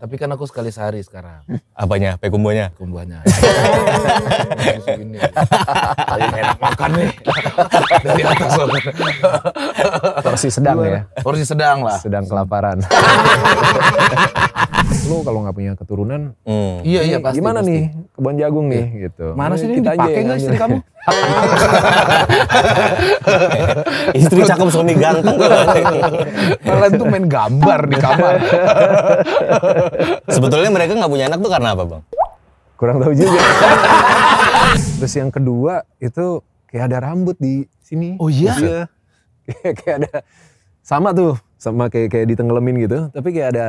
Tapi kan aku sekali sehari sekarang. Apanya? Pekumbuhnya? kumbuhnya? Paling enak makan nih. Dari atas. Porsi sedang ya? Porsi sedang lah. Sedang kelaparan. lu kalau nggak punya keturunan hmm. iya iya pasti gimana pasti. nih kebun jagung nih iya. gitu mana sih ini dipakai nggak istri kamu istri cakep suami ganteng kalian tuh main gambar di kamar sebetulnya mereka nggak punya anak tuh karena apa bang kurang tahu juga terus yang kedua itu kayak ada rambut di sini oh iya kayak, kayak ada sama tuh sama kayak kayak ditenggelamin gitu tapi kayak ada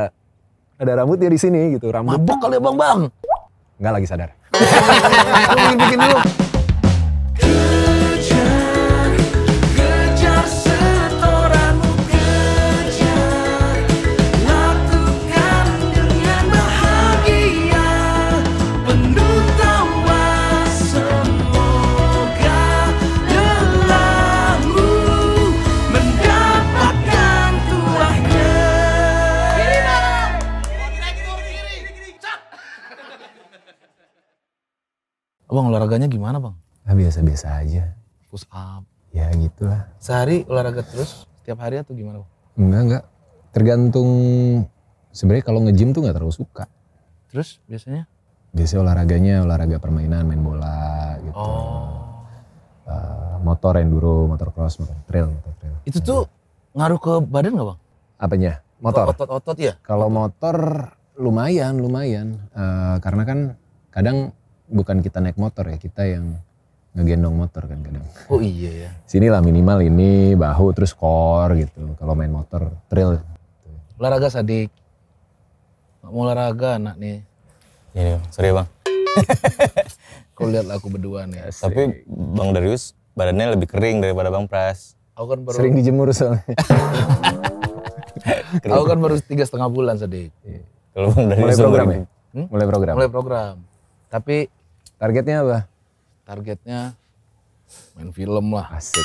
ada rambutnya di sini gitu rambut mabok kali ya bang bang nggak lagi sadar bikin bikin dulu Abang olahraganya gimana bang? Nah, biasa-biasa aja. Push up. Ya gitulah. Sehari olahraga terus? Setiap hari atau gimana bang? Enggak enggak. Tergantung sebenarnya kalau nge-gym tuh nggak terlalu suka. Terus biasanya? Biasanya olahraganya olahraga permainan, main bola gitu. Oh. Uh, motor enduro, motor cross, motor trail, motor trail. Itu tuh ngaruh ke badan nggak bang? Apanya? Motor. Otot-otot ya? Kalau motor lumayan, lumayan. Uh, karena kan kadang bukan kita naik motor ya, kita yang ngegendong motor kan kadang. Oh iya ya. Sinilah minimal ini bahu terus core gitu. Kalau main motor trail. Olahraga sadik. Mau olahraga anak nih. Ini iya, bang, sorry ya, bang. Kau lihat aku berdua nih. Ya. Asik. Tapi Bang Darius badannya lebih kering daripada Bang Pras. Aku kan baru sering dijemur soalnya. aku kan baru tiga setengah bulan sadik. Iya. Kalau Bang Darius mulai program ya? Hmm? Mulai program. Mulai program. Tapi Targetnya apa? Targetnya main film lah. Asik.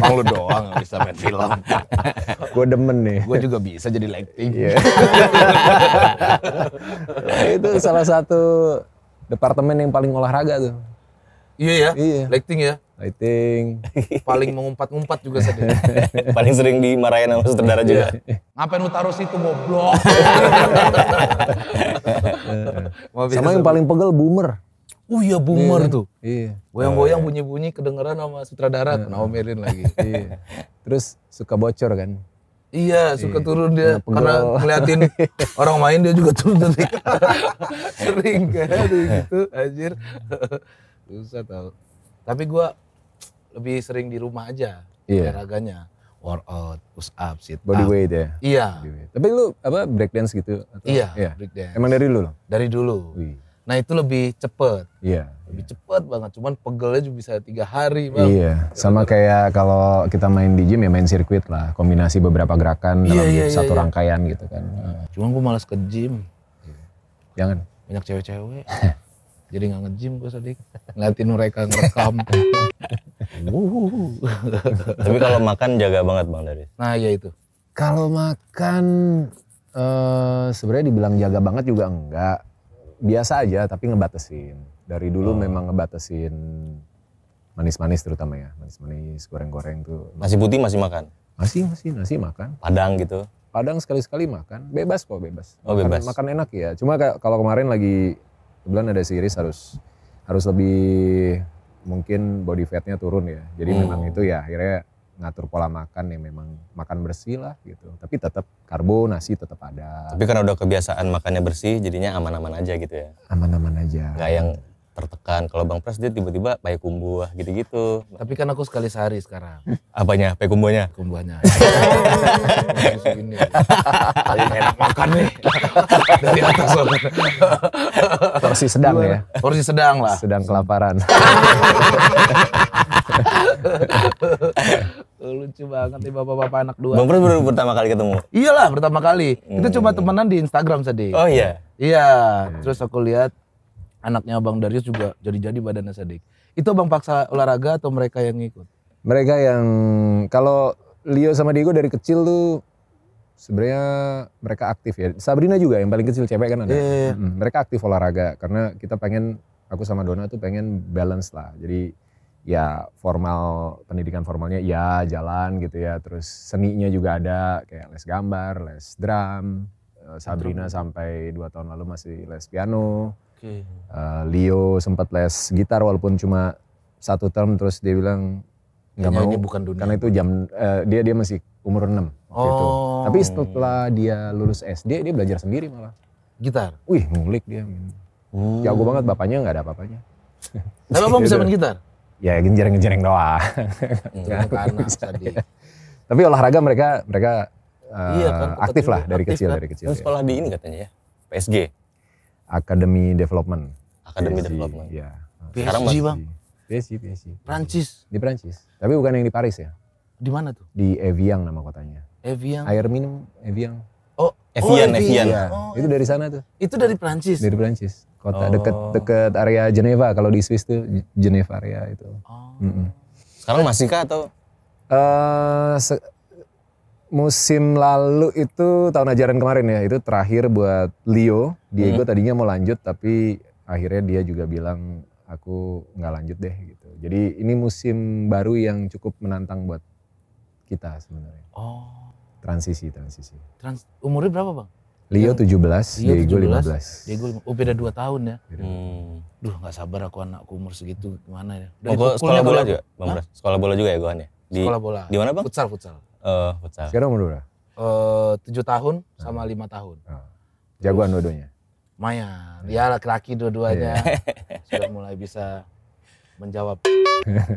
Emang lu doang yang bisa main film. gue demen nih. Gue juga bisa jadi lighting. Yeah. Iya. itu salah satu departemen yang paling olahraga tuh. Iya ya, iya. lighting ya. Lighting. Paling mengumpat-ngumpat juga sedih. paling sering dimarahin sama sutradara iya. juga. Ngapain lu taruh situ goblok? sama yang paling pegel boomer. Oh iya boomer iya, kan? tuh. Iya. Goyang-goyang iya. bunyi-bunyi kedengeran sama sutradara iya. merin lagi. iya. Terus suka bocor kan. Iya, suka iya. turun dia Pegel. karena ngeliatin orang main dia juga turun tadi. Sering kan iya. gitu, anjir. Susah tau. Tapi gua lebih sering di rumah aja iya. olahraganya. Workout, push up, sit up. Body weight ya? Iya. Tapi lu apa breakdance gitu? Atau? Iya, iya. breakdance. Emang dari dulu? Dari dulu. Wih Nah itu lebih cepet. Iya. Lebih yeah. cepet banget. Cuman pegelnya juga bisa tiga hari bang. Iya. Sama kayak kalau kita main di gym ya main sirkuit lah. Kombinasi beberapa gerakan iya, dalam yeah, iya, satu yeah, rangkaian gitu kan. Cuman gue malas ke gym. Iya. Jangan. Banyak cewek-cewek. Jadi gak nge-gym gue sedih. Ngeliatin mereka ngerekam. Tapi kalau makan jaga banget bang dari. Nah iya itu. Kalau makan uh, sebenarnya dibilang jaga banget juga enggak biasa aja tapi ngebatasin Dari dulu oh. memang ngebatasin manis-manis terutama ya, manis-manis, goreng-goreng tuh. Masih putih masih makan? Masih, masih, nasi makan. Padang gitu. Padang sekali-sekali makan, bebas kok bebas. Oh makan, bebas. Makan enak ya. Cuma kalau kemarin lagi kebetulan ada series harus harus lebih mungkin body fatnya turun ya. Jadi hmm. memang itu ya akhirnya ngatur pola makan yang memang makan bersih lah gitu. Tapi tetap karbo, nasi tetap ada. Tapi karena udah kebiasaan makannya bersih, jadinya aman-aman aja gitu ya. Aman-aman aja. Gak yang tertekan. Kalau Bang Pras dia tiba-tiba payah kumbuah gitu-gitu. Tapi kan aku sekali sehari sekarang. Apanya? Payah kumbuahnya? Kumbuahnya. ini. enak makan nih. Dari atas. Porsi sedang ya. Porsi sedang lah. Sedang kelaparan. Eh, lucu banget nih bapak-bapak anak dua. Bang Pras baru pertama kali ketemu. Iyalah pertama kali. Hmm. Kita cuma temenan di Instagram tadi. Oh iya. Iya. Hmm. Terus aku lihat anaknya Bang Darius juga jadi-jadi badannya sedik. Itu Bang paksa olahraga atau mereka yang ikut? Mereka yang kalau Leo sama Diego dari kecil tuh sebenarnya mereka aktif ya. Sabrina juga yang paling kecil cewek kan ada. Yeah. Hmm, iya, iya. mereka aktif olahraga karena kita pengen aku sama Dona tuh pengen balance lah. Jadi ya formal pendidikan formalnya ya jalan gitu ya terus seninya juga ada kayak les gambar les drum eh, Sabrina Betul. sampai dua tahun lalu masih les piano okay. uh, eh, Leo sempat les gitar walaupun cuma satu term terus dia bilang nggak mau bukan dunia. karena itu jam uh, dia dia masih umur enam oh. itu tapi setelah dia lulus SD dia belajar sendiri malah gitar wih ngulik dia oh. jago banget bapaknya nggak ada apa-apanya tapi bisa main gitu. gitar? ya ngejereng-ngejereng doang. Iya, Tapi olahraga mereka mereka iya, eh, kan, aktif lah dari kecil kan. dari kecil. Terus ya. sekolah di ini katanya ya. PSG. Academy Development. Academy PSG, Development. Ya Sekarang PSG, Bang. PSG, PSG. Prancis. Di Prancis. Tapi bukan yang di Paris ya. Di mana tuh? Di Evian nama kotanya. Evian. Air minum Evian. Oh, Evian, oh, Evian. Iya. Oh, itu dari sana tuh. Itu dari Prancis. Dari Prancis. Kota oh. deket dekat area Geneva kalau di Swiss tuh Geneva area itu. Oh. Mm -mm. Sekarang masih kah atau? Uh, musim lalu itu tahun ajaran kemarin ya itu terakhir buat Leo Diego hmm. tadinya mau lanjut tapi akhirnya dia juga bilang aku nggak lanjut deh gitu jadi ini musim baru yang cukup menantang buat kita sebenarnya. Oh transisi transisi. Trans, umurnya berapa bang? Leo 17, Leo Diego 17, 15. Diego oh beda 2 tahun ya. Hmm. Duh gak sabar aku anakku umur segitu gimana ya. Udah, oh, sekolah bola juga Bang Bras? Sekolah bola juga ya gue kan ya? Di, sekolah bola. Di mana Bang? Futsal, futsal. uh, futsal. Sekarang umur berapa? Eh, uh, 7 tahun ah. sama hmm. 5 tahun. Uh. Jagoan dua-duanya? Maya, ya laki-laki dua-duanya. Yeah. Sudah mulai bisa menjawab.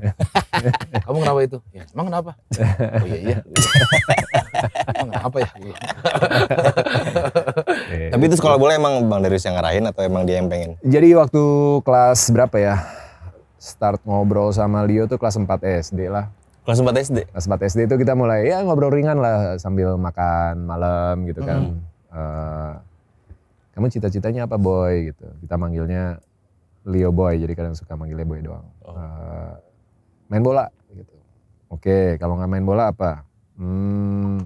Kamu kenapa itu? Ya, emang kenapa? Oh iya iya. emang kenapa ya? Iya. Tapi itu sekolah bola emang Bang Darius yang ngarahin atau emang dia yang pengen? Jadi waktu kelas berapa ya? Start ngobrol sama Leo tuh kelas 4 SD lah. Kelas 4 SD? Kelas 4 SD itu kita mulai ya ngobrol ringan lah sambil makan malam gitu kan. Mm -hmm. uh, kamu cita-citanya apa boy gitu. Kita manggilnya Leo Boy, jadi kadang suka manggilnya Boy doang. Oh. Uh, main bola gitu. Oke, kalau nggak main bola apa? Hmm,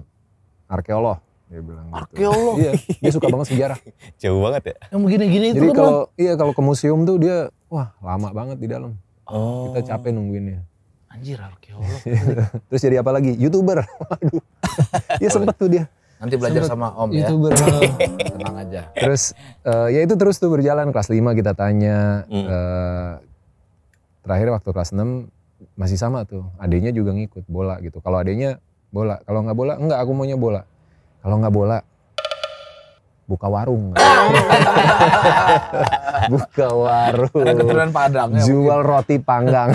arkeolog dia bilang arkeolog. gitu. Arkeolog. Iya, dia suka banget sejarah. Jauh banget ya. Yang begini-gini itu Jadi kan, kalau iya kalau ke museum tuh dia wah lama banget di dalam. Oh. Kita capek nungguinnya. Anjir arkeolog. Terus jadi apa lagi? YouTuber. Waduh. Iya sempet tuh dia. Nanti belajar Sempet sama Om YouTuber. ya. YouTuber. Tenang aja. Terus uh, ya itu terus tuh berjalan kelas 5 kita tanya hmm. uh, terakhir waktu kelas 6 masih sama tuh. adiknya juga ngikut bola gitu. Kalau adiknya bola, kalau nggak bola enggak aku maunya bola. Kalau nggak bola buka warung. buka warung. keturunan Padang. Ya, jual mungkin. roti panggang.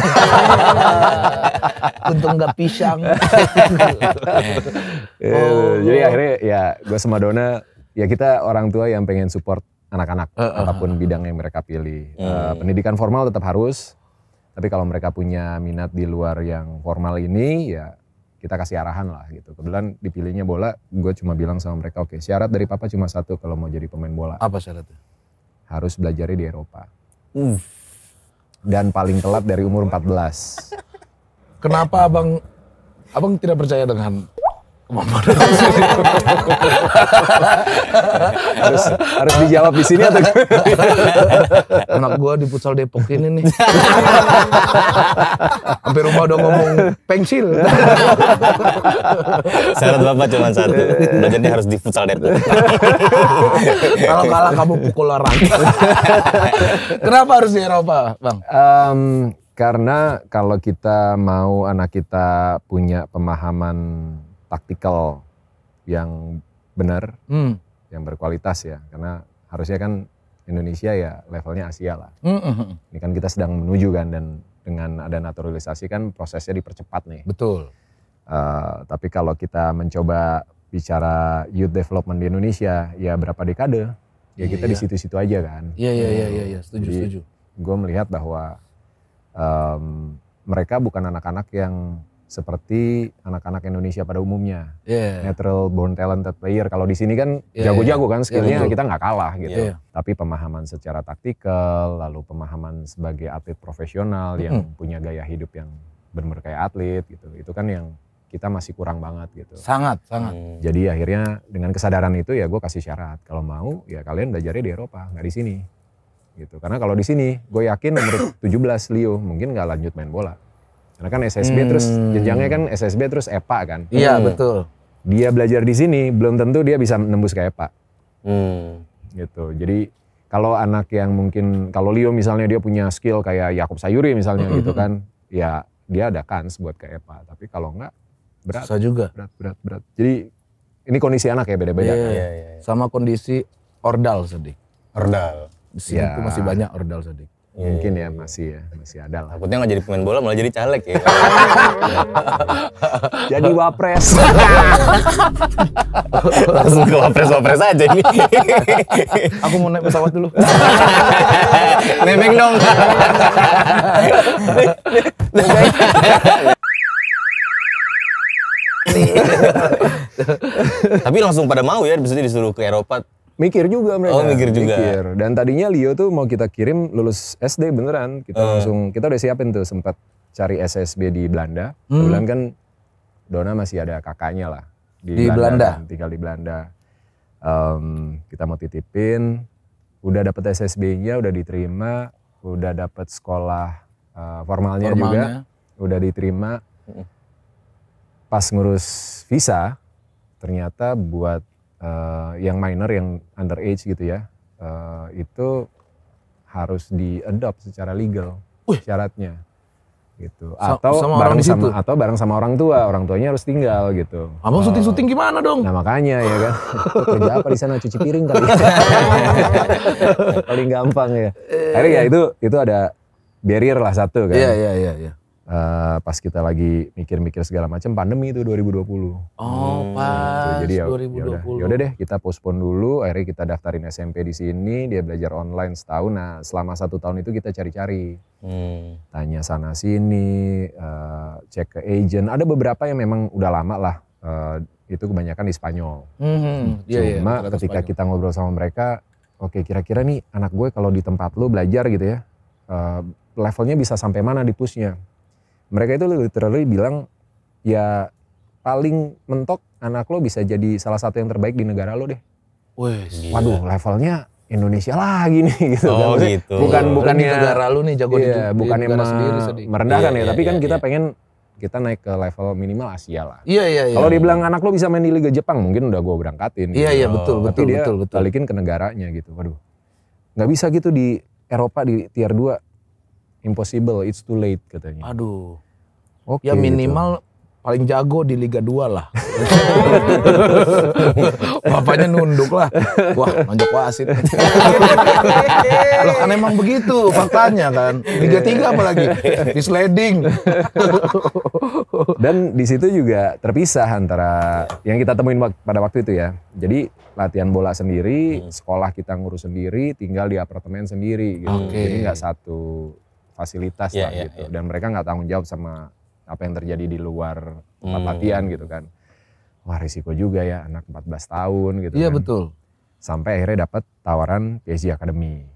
Untung nggak pisang. Eh, oh. Jadi akhirnya ya gue sama Dona ya kita orang tua yang pengen support anak-anak uh, uh, apapun bidang yang mereka pilih. Uh, uh, pendidikan formal tetap harus, tapi kalau mereka punya minat di luar yang formal ini ya kita kasih arahan lah gitu. Kebetulan dipilihnya bola, gue cuma bilang sama mereka, oke okay, syarat dari papa cuma satu kalau mau jadi pemain bola. Apa syaratnya? Harus belajar di Eropa. Uh. Dan paling telat dari umur 14. Kenapa abang abang tidak percaya dengan kemampuan harus, harus dijawab di sini atau anak gua di futsal Depok ini nih Hampir rumah udah ngomong pensil syarat bapak cuma satu belajarnya harus di futsal Depok kalau kalah kamu pukul orang kenapa harus di Eropa bang um, karena kalau kita mau anak kita punya pemahaman taktikal yang benar, hmm. yang berkualitas ya. Karena harusnya kan Indonesia ya levelnya Asia lah. Hmm. hmm, hmm. Ini kan kita sedang menuju kan dan dengan ada naturalisasi kan prosesnya dipercepat nih. Betul. Uh, tapi kalau kita mencoba bicara youth development di Indonesia, ya berapa dekade? Ya kita iya. di situ-situ aja kan. Iya iya iya iya, iya. setuju Jadi, setuju. Gue melihat bahwa um, mereka bukan anak-anak yang seperti anak-anak Indonesia pada umumnya. Yeah. Natural born talented player. Kalau di sini kan jago-jago yeah, kan skillnya yeah, kita nggak kalah gitu. Yeah. Tapi pemahaman secara taktikal, lalu pemahaman sebagai atlet profesional mm. yang punya gaya hidup yang benar-benar kayak atlet gitu. Itu kan yang kita masih kurang banget gitu. Sangat, sangat. Hmm. Jadi akhirnya dengan kesadaran itu ya gue kasih syarat. Kalau mau ya kalian belajarnya di Eropa, nggak di sini. Gitu. Karena kalau di sini gue yakin nomor 17 Leo mungkin nggak lanjut main bola. Karena kan SSB hmm. terus jenjangnya kan SSB terus EPA kan. Iya hmm. betul. Dia belajar di sini belum tentu dia bisa nembus ke EPA. Hmm. Gitu. Jadi kalau anak yang mungkin kalau Leo misalnya dia punya skill kayak Yakub Sayuri misalnya -hmm. gitu kan, ya dia ada kans buat ke EPA. Tapi kalau enggak berat. Susah juga. Berat berat berat. Jadi ini kondisi anak ya beda-beda. Iya. kan? yeah, yeah, iya. Sama kondisi ordal sedih. Ordal. Di sini ya. masih banyak ordal sedih. Iya, Mungkin iya. ya masih ya, masih ada lah. Takutnya nggak jadi pemain bola malah jadi caleg ya. jadi wapres. Langsung ke wapres wapres aja ini. Aku mau naik pesawat dulu. Nemeng dong. Tapi langsung pada mau ya, bisa disuruh ke Eropa Mikir juga mereka. Oh, mikir juga. Mikir. Dan tadinya Leo tuh mau kita kirim lulus SD beneran. Kita uh. langsung kita udah siapin tuh sempat cari SSB di Belanda. Hmm. Kebetulan kan Dona masih ada kakaknya lah di, di Belanda, Belanda. Kan, tinggal di Belanda. Um, kita mau titipin, udah dapet SSB-nya, udah diterima, udah dapet sekolah uh, eh, formalnya, formalnya juga, udah diterima. Hmm. Pas ngurus visa, ternyata buat uh, yang minor yang under age gitu ya uh, itu harus diadopt secara legal Wih. syaratnya gitu atau sama bareng sama atau bareng sama orang tua orang tuanya harus tinggal gitu abang uh, eh, syuting syuting gimana dong nah makanya ya kan kerja apa di sana cuci piring kali paling gampang ya akhirnya ya itu itu ada barrier lah satu kan iya iya iya, iya uh, pas kita lagi mikir-mikir segala macam pandemi itu 2020. Oh, hmm, pas gitu. Jadi ya 2020. Ya udah ya deh, kita postpone dulu. Akhirnya kita daftarin SMP di sini, dia belajar online setahun. Nah, selama satu tahun itu kita cari-cari, hmm. tanya sana sini, uh, cek ke agent. Ada beberapa yang memang udah lama lah. Uh, itu kebanyakan di Spanyol. Hmm, hmm. Iya, iya, Cuma yeah, yeah, ketika Spanyol. kita ngobrol sama mereka, oke okay, kira-kira nih anak gue kalau di tempat lu belajar gitu ya, uh, levelnya bisa sampai mana di pushnya? mereka itu literally bilang ya paling mentok anak lo bisa jadi salah satu yang terbaik di negara lo deh. Wih, Waduh, levelnya Indonesia lagi nih gitu kan. oh, kan. gitu. Bukan bukan negara lu nih jago iya, di bukannya negara sendiri merendahkan iya, ya, iya, tapi kan iya. kita pengen kita naik ke level minimal Asia lah. Iya iya iya. Kalau dibilang anak lo bisa main di Liga Jepang mungkin udah gue berangkatin. Iya gitu. iya betul oh, betul tapi betul, betul betul. Balikin ke negaranya gitu. Waduh. nggak bisa gitu di Eropa di tier 2 impossible, it's too late katanya. Aduh. Oke. Okay, ya gitu. minimal gitu. paling jago di Liga 2 lah. Bapaknya nunduk lah. Wah, nonjok wasit. Loh kan emang begitu faktanya kan. Liga 3 apalagi disleding. Dan di situ juga terpisah antara yang kita temuin pada waktu itu ya. Jadi latihan bola sendiri, hmm. sekolah kita ngurus sendiri, tinggal di apartemen sendiri gitu. Okay. Jadi nggak satu fasilitas yeah, lah yeah, gitu. Yeah. Dan mereka nggak tanggung jawab sama apa yang terjadi di luar tempat hmm. latihan hmm. gitu kan. Wah risiko juga ya anak 14 tahun gitu Iya yeah, kan. betul. Sampai akhirnya dapat tawaran PSG Academy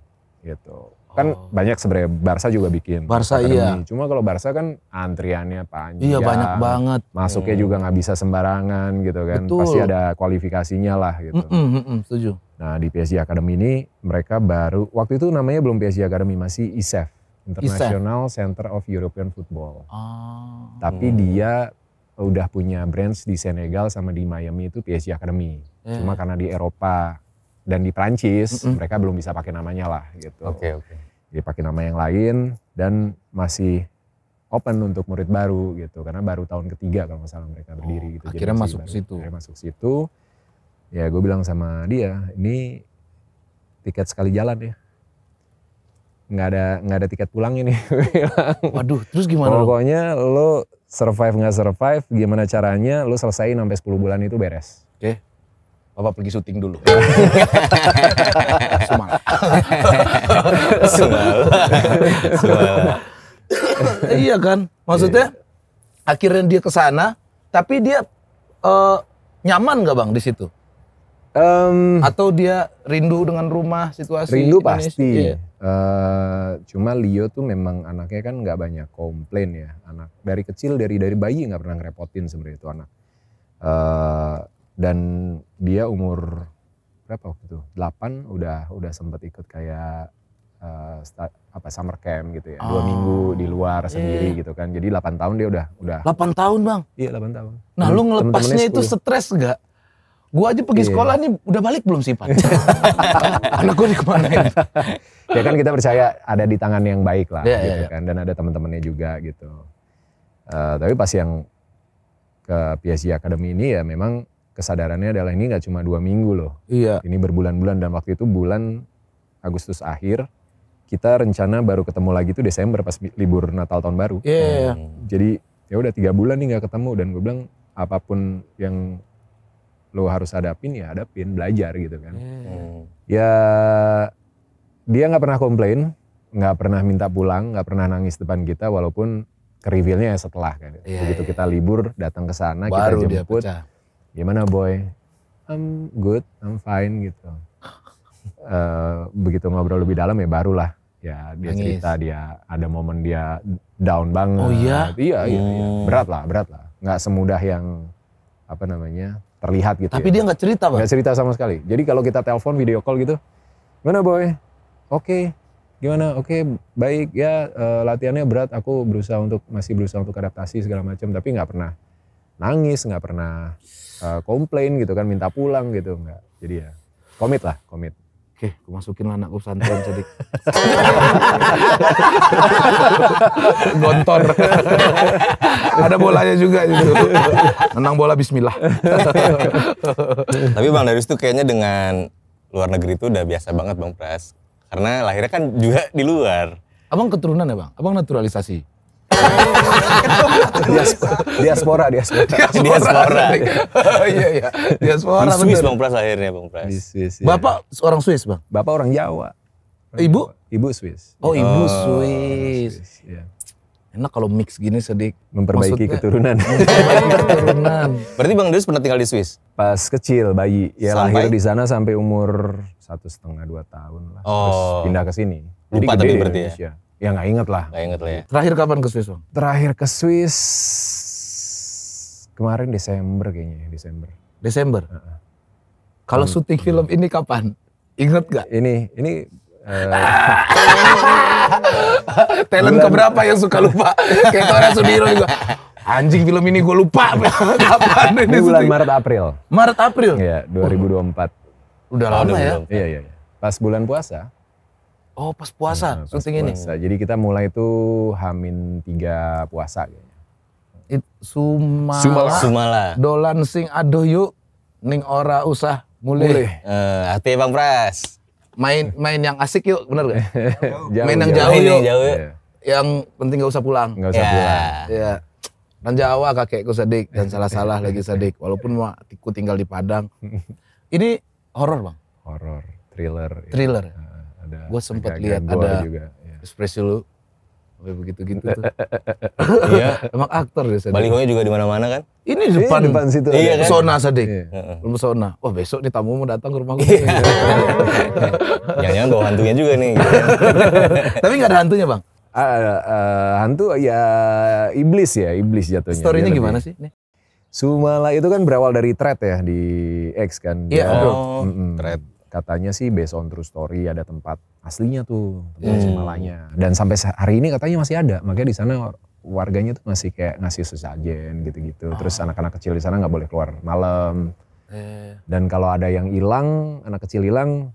gitu. Kan oh. banyak sebenarnya Barca juga bikin. Barca Academy. iya. Cuma kalau Barca kan antriannya panjang. Iya banyak banget. Masuknya hmm. juga nggak bisa sembarangan gitu kan. Betul. Pasti ada kualifikasinya lah gitu. Mm -mm, mm -mm, setuju. Nah di PSG Academy ini mereka baru, waktu itu namanya belum PSG Academy, masih ISEF. International ISEF. Center of European Football. Oh. Tapi hmm. dia udah punya branch di Senegal sama di Miami itu PSG Academy. Yeah. Cuma karena di Eropa dan di Prancis mm -mm. mereka belum bisa pakai namanya lah gitu. Oke okay, oke. Okay. Jadi pakai nama yang lain dan masih open untuk murid baru gitu karena baru tahun ketiga kalau nggak salah mereka berdiri oh, gitu. akhirnya Jadi masuk baru, situ. Akhirnya masuk situ. Ya gue bilang sama dia ini tiket sekali jalan ya nggak ada nggak ada tiket pulang ini Waduh, terus gimana? Pokoknya lo survive nggak survive, gimana caranya lo selesaiin sampai 10 bulan itu beres. Oke. Okay. Bapak pergi syuting dulu. sumal sumal Sumal. iya kan? Maksudnya iya, iya. akhirnya dia ke sana, tapi dia uh, nyaman nggak bang di situ? Um, Atau dia rindu dengan rumah situasi? Rindu pasti. Iya. Uh, cuma Leo tuh memang anaknya kan nggak banyak komplain ya anak dari kecil dari dari bayi nggak pernah ngerepotin sebenarnya itu anak uh, dan dia umur berapa waktu itu 8 udah udah sempet ikut kayak uh, eh, start, apa summer camp gitu ya oh. dua ah. minggu di luar iya, sendiri iya. gitu kan jadi 8 tahun dia udah udah 8 tahun bang iya 8 tahun nah lu ngelepasnya itu stres gak Gua aja pergi yeah. sekolah nih udah balik belum sih, Pak? Anak gua di kemana ya kan kita percaya ada di tangan yang baik lah yeah, iya, gitu yeah, kan dan ada teman-temannya juga gitu. Uh, tapi pas yang ke PSG Academy ini ya memang kesadarannya adalah ini nggak cuma dua minggu loh. Iya. Ini berbulan-bulan dan waktu itu bulan Agustus akhir kita rencana baru ketemu lagi tuh Desember pas libur Natal tahun baru. Iya. Yeah. Iya. Hmm. Jadi ya udah tiga bulan nih nggak ketemu dan gue bilang apapun yang lo harus hadapin ya hadapin belajar gitu kan hmm. ya dia nggak pernah komplain nggak pernah minta pulang nggak pernah nangis depan kita walaupun kerivilnya ya setelah kan yeah, begitu yeah. kita libur datang ke sana kita jemput gimana boy I'm good I'm fine gitu uh, begitu ngobrol lebih dalam ya barulah ya dia nangis. cerita dia ada momen dia down banget oh iya iya, iya, iya. Oh. berat lah berat lah nggak semudah yang apa namanya terlihat gitu. Tapi ya. dia nggak cerita, Bang. Nggak cerita sama sekali. Jadi kalau kita telepon video call gitu, gimana boy? Oke, okay. gimana? Oke, okay, baik ya. Uh, latihannya berat. Aku berusaha untuk masih berusaha untuk adaptasi segala macam, tapi nggak pernah nangis, nggak pernah uh, komplain gitu kan, minta pulang gitu nggak. Jadi ya komit lah, komit. Oke, gue masukin lah anakku pesantren jadi. Gontor. Ada bolanya juga gitu. Menang bola bismillah. Tapi Bang Darius tuh kayaknya dengan luar negeri itu udah biasa banget Bang Pras. Karena lahirnya kan juga di luar. Abang keturunan ya Bang? Abang naturalisasi? Oh. diaspora, diaspora, diaspora. Diaspora. Dia oh, iya, iya. Diaspora. Di Swiss Bang Pras akhirnya Bang Pras. Di Swiss. iya. Bapak orang Swiss Bang? Bapak orang Jawa. ibu? Ibu Swiss. Oh, ibu oh, Swiss. Swiss ya. Enak kalau mix gini sedikit. Memperbaiki Maksudnya, keturunan. keturunan. Berarti Bang Deus pernah tinggal di Swiss? Pas kecil bayi. Ya sampai? lahir di sana sampai umur satu setengah dua tahun lah. Oh. Terus pindah ke sini. Lupa Jadi tapi berarti ya? Ya nggak inget lah. Nggak inget lah ya. Terakhir kapan ke Swiss bang? Terakhir ke Swiss kemarin Desember kayaknya Desember. Desember. Uh -huh. Kalau hmm. syuting film ini kapan? Ingat gak? Ini ini uh, talent ke keberapa yang suka lupa? Kayak Tora Sudiro juga. Anjing film ini gue lupa. kapan ini? Bulan Maret April. Maret April. Iya, 2024. Udah lama ya? Iya, iya, iya. Pas bulan puasa. Oh pas puasa nah, pas puasa. ini? Jadi kita mulai itu Hamin tiga puasa kayaknya. It, sumala, sumala, sumala. Dolan sing aduh yuk, ning ora usah mulai. Uh, eh, hati Bang Pras. Main main yang asik yuk, bener gak? jauh, main yang jauh, jauh yuk. Jauh, yuk. Yeah. Yang penting gak usah pulang. Gak usah yeah. pulang. Iya. Yeah. Dan Jawa kakekku sedik dan salah-salah lagi sedik, Walaupun aku tinggal di Padang. Ini horor bang? Horor, thriller. Iya. Thriller. Ya ada gue sempat lihat ada juga, ya. ekspresi lu kayak begitu gitu tuh. iya, emang aktor deh. Balihonya juga di mana-mana kan? Ini di iya, depan, depan situ. Iya, kan? sona Sadik. Iya. Rumah sona Wah, besok nih tamu mau datang ke rumah gue. Iya. Jangan-jangan bawa hantunya juga nih. Tapi nggak ada hantunya, Bang. Uh, uh, hantu ya iblis ya, iblis jatuhnya. Storynya gimana sih? Nih. Sumala itu kan berawal dari thread ya di X kan. Iya, yeah. oh, mm -mm. thread katanya sih based on true story ada tempat aslinya tuh tempat hmm. Malanya. dan sampai hari ini katanya masih ada makanya di sana warganya tuh masih kayak ngasih sesajen gitu-gitu oh. terus anak-anak kecil di sana nggak boleh keluar malam eh. dan kalau ada yang hilang anak kecil hilang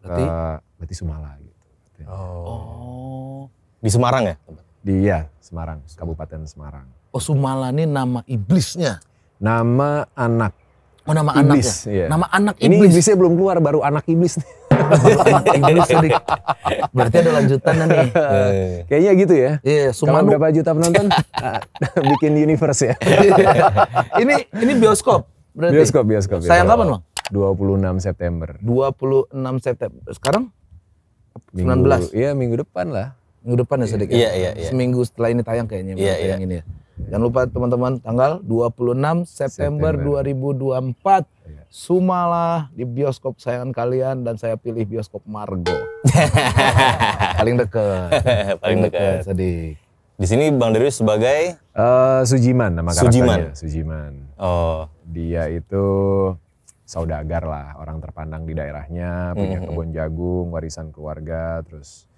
berarti uh, berarti Sumala gitu oh. oh di Semarang ya di ya Semarang Kabupaten Semarang oh Sumala ini nama iblisnya nama anak Oh, nama iblis, anaknya. Iya. Nama anak iblis. Ini iblisnya belum keluar, baru anak iblis nih. iblis nih. Berarti ada lanjutan nih. Kayaknya gitu ya. Iya, yeah, Sumanu. Kalau berapa juta penonton, ah, bikin universe ya. Iya. ini ini bioskop berarti. Bioskop, bioskop. Sayang ya. kapan, Bang? 26 September. 26 September. Sekarang? Minggu, 19. Iya, minggu depan lah. Minggu depan ya sedikit. Iya, iya, iya. Seminggu setelah ini tayang kayaknya. Iya, iya. Ini ya. Jangan lupa teman-teman tanggal 26 September, September. 2024 iya. Sumalah di bioskop sayangan kalian dan saya pilih bioskop Margo. Paling deket. Paling deket. Sedih. Di sini Bang Darius sebagai uh, Sujiman nama Sujiman. karakternya. Sujiman. Oh. Dia itu saudagar lah, orang terpandang di daerahnya, punya kebun jagung, warisan keluarga, terus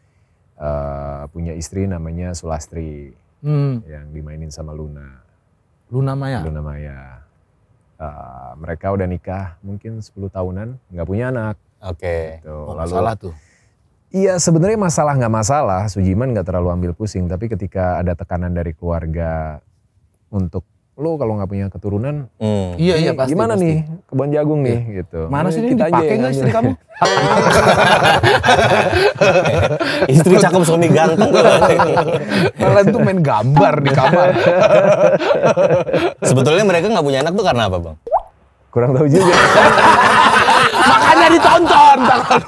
uh, punya istri namanya Sulastri hmm. yang dimainin sama Luna. Luna Maya. Luna Maya. Uh, mereka udah nikah mungkin 10 tahunan, nggak punya anak. Oke. Okay. Gitu. Oh, Lalu, masalah tuh. Iya sebenarnya masalah nggak masalah, Sujiman nggak terlalu ambil pusing. Tapi ketika ada tekanan dari keluarga untuk lo kalau nggak punya keturunan, hmm. iya iya pasti. Gimana pasti. nih kebun jagung nih iya. gitu. Mana sih ini dipakai nggak istri kamu? istri cakep suami ganteng. Kalian tuh main gambar di kamar. Sebetulnya mereka nggak punya anak tuh karena apa bang? Kurang tahu juga. ditonton tanggal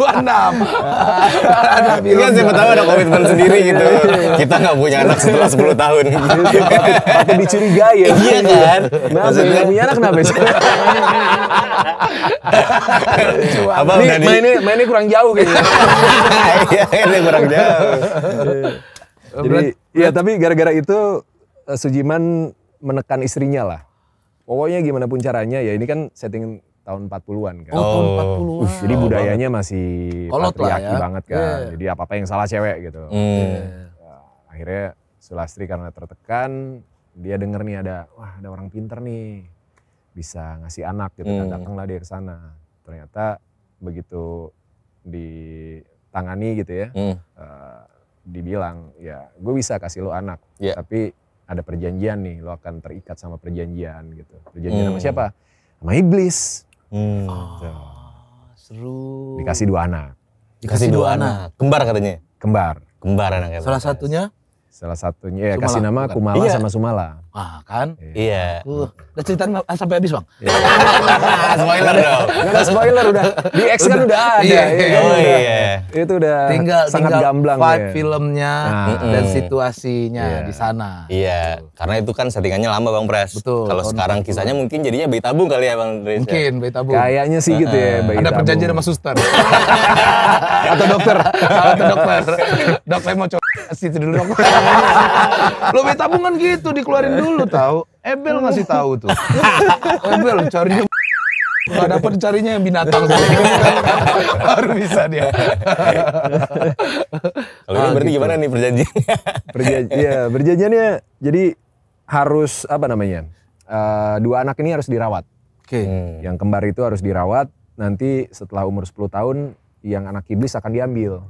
26. Ini kan siapa tahu ada komitmen sendiri gitu. Iya, iya, iya. Kita nggak punya anak setelah 10 tahun. Tapi dicurigai ya. Iya kan? Maksudnya punya anak kenapa? Apa udah di... mainnya kurang jauh kayaknya. Iya, ini kurang jauh. Jadi, ya tapi gara-gara itu eh, Sujiman menekan istrinya lah. Pokoknya gimana pun caranya ya ini kan setting tahun 40-an kan. Oh, tahun 40-an. jadi budayanya masih Kolot patriarki ya. banget kan. Yeah. Jadi apa-apa yang salah cewek gitu. Mm. Yeah. Ya, akhirnya Sulastri karena tertekan, dia denger nih ada, wah ada orang pinter nih. Bisa ngasih anak gitu mm. datanglah dia ke sana. Ternyata begitu ditangani gitu ya, mm. uh, dibilang ya gue bisa kasih lo anak. Yeah. Tapi ada perjanjian nih, lo akan terikat sama perjanjian gitu. Perjanjian mm. sama hmm. siapa? Sama iblis Hmm, ah, seru. Dikasih dua anak. Dikasih, Dikasih dua, dua anak. anak. Kembar katanya. Kembar. Kembar anaknya. Salah satunya? Salah satunya ya Sumala. kasih nama Kumala iya. sama Sumala. Ah kan? Iya. iya. Uh, udah cerita ah, sampai habis bang. Yeah. spoiler dong. Gak ada spoiler udah. Di X kan udah ada. Iya. iya. Oh iya. Itu udah tinggal, sangat gamblang. Tinggal ya. filmnya nah. dan situasinya iya. di sana. Iya. Karena itu kan settingannya lama bang Pres. Betul. Kalau sekarang kisahnya mungkin jadinya bayi tabung kali ya bang Pres ya? Mungkin bayi tabung. Kayaknya sih gitu ya bayi Ada perjanjian sama suster. Atau dokter. Atau dokter. dokter mau coba situ dulu dokter Lo bayi tabung kan gitu dikeluarin dulu tahu. Ebel ngasih tahu tuh. Ebel carinya Gak dapet carinya yang binatang Baru bisa dia Kalau ini ah, berarti gitu. gimana nih perjanjiannya? Perjanjian, ya, perjanjiannya jadi harus apa namanya uh, Dua anak ini harus dirawat Oke. Okay. Hmm. Yang kembar itu harus dirawat Nanti setelah umur 10 tahun Yang anak iblis akan diambil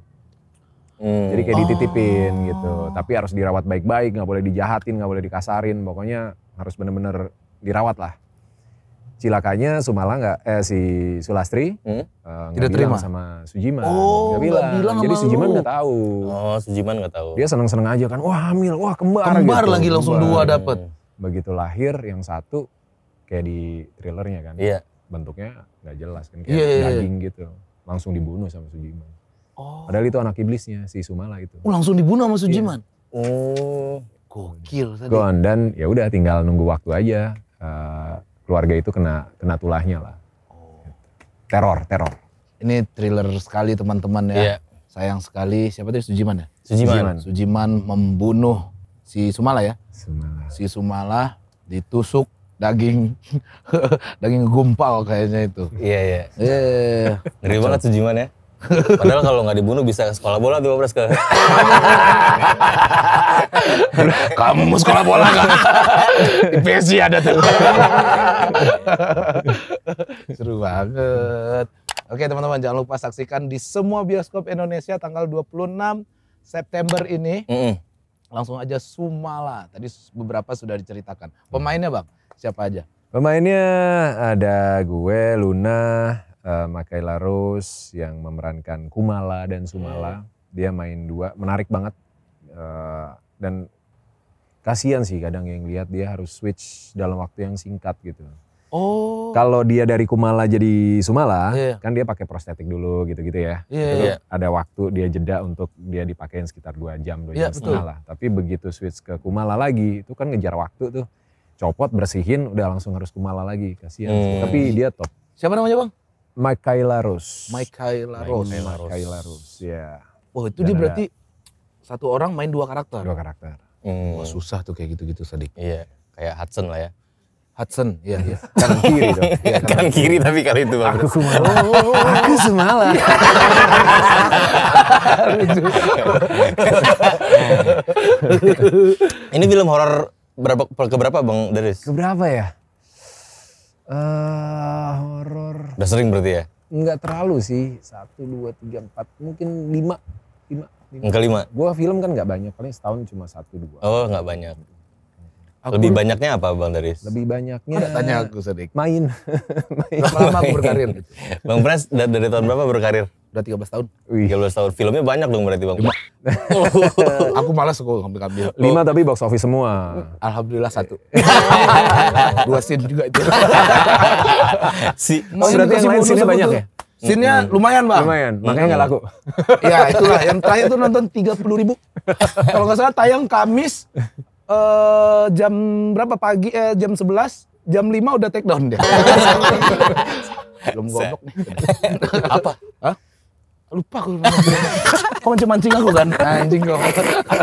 Hmm. Jadi kayak oh. dititipin oh. gitu. Tapi harus dirawat baik-baik, nggak boleh dijahatin, nggak boleh dikasarin. Pokoknya harus bener-bener dirawat lah. Cilakanya Sumala nggak, eh si Sulastri hmm? uh, tidak terima sama Sujiman. Oh, gak bilang. Gak bilang Jadi Sujiman nggak tahu. Oh, Sujiman nggak tahu. Dia seneng-seneng aja kan. Wah hamil, wah kembar. Kembar gitu. lagi langsung kembar. dua dapet. Begitu lahir yang satu kayak di thrillernya kan. Iya. Yeah. Bentuknya nggak jelas kan, kayak yeah, yeah, iya. daging gitu. Langsung dibunuh sama Sujiman. Oh. Padahal itu anak iblisnya si Sumala itu. Oh, langsung dibunuh sama iya. Sujiman. Yeah. Oh, gokil tadi. Gone dan ya udah tinggal nunggu waktu aja. Uh, keluarga itu kena kena tulahnya lah. Oh. Teror, teror. Ini thriller sekali teman-teman ya. Yeah. Sayang sekali. Siapa tadi Sujiman ya? Sujiman. Sujiman, Sujiman membunuh si Sumala ya. Sumala. Si Sumala ditusuk daging daging gumpal kayaknya itu. Iya, iya. Iya. Ngeri banget Sujiman ya. Padahal kalau nggak dibunuh bisa sekolah bola tuh Pres ke. Kamu mau sekolah bola nggak? Di PSG ada tuh. Seru banget. Oke teman-teman jangan lupa saksikan di semua bioskop Indonesia tanggal 26 September ini. Mm -hmm. Langsung aja Sumala. Tadi beberapa sudah diceritakan. Pemainnya Bang, siapa aja? Pemainnya ada gue, Luna, uh, Makai Larus yang memerankan Kumala dan Sumala. Hmm. Dia main dua, menarik banget. Uh, dan kasihan sih kadang yang lihat dia harus switch dalam waktu yang singkat gitu. Oh. Kalau dia dari Kumala jadi Sumala, yeah. Iya. kan dia pakai prostetik dulu gitu-gitu ya. Yeah, yeah. Ada waktu dia jeda untuk dia dipakein sekitar dua jam, dua yeah, jam setengah lah. Tapi begitu switch ke Kumala lagi, itu kan ngejar waktu tuh. Copot, bersihin, udah langsung harus Kumala lagi. Kasihan. Hmm. Tapi dia top. Siapa namanya bang? Michaela Rose. Michaela Rose. Michaela Rose. ya. Wah itu Dan dia berarti satu orang main dua karakter. Dua karakter. Hmm. Wah susah tuh kayak gitu-gitu sedih. Iya, kayak Hudson lah ya. Hudson, iya, iya. Kanan kiri dong. Ya, kanan, kanan kiri iya. tapi kali itu Bang. Aku semalam. Oh, oh, oh, aku semalam. Ini film horor berapa keberapa Bang Ke Berapa ya? uh, horor. Udah sering berarti ya? Enggak terlalu sih. Satu, dua, tiga, empat, mungkin lima. Lima. lima. Enggak lima? gua film kan nggak banyak, paling setahun cuma satu, dua. Oh nggak banyak. Aku lebih banyaknya apa Bang Daris? Lebih banyaknya Ada tanya aku sedikit. Main. main. Lama aku berkarir. Bang Pres dari tahun berapa berkarir? udah 13 tahun. Wih. 13 tahun. Filmnya banyak dong berarti Bang. Lima. aku malas kok ngambil-ngambil. Lima tapi box office semua. Alhamdulillah eh. satu. Dua scene juga itu. si, oh, berarti yang lain scene banyak ya? scene nya hmm. lumayan bang. Lumayan, makanya gak laku. ya itulah, yang terakhir tuh nonton 30 ribu. Kalau gak salah tayang Kamis, eh, jam berapa pagi, eh, jam 11, jam 5 udah take down dia, Belum goblok nih. Apa? Hah? lupa aku kau mancing mancing aku kan anjing kau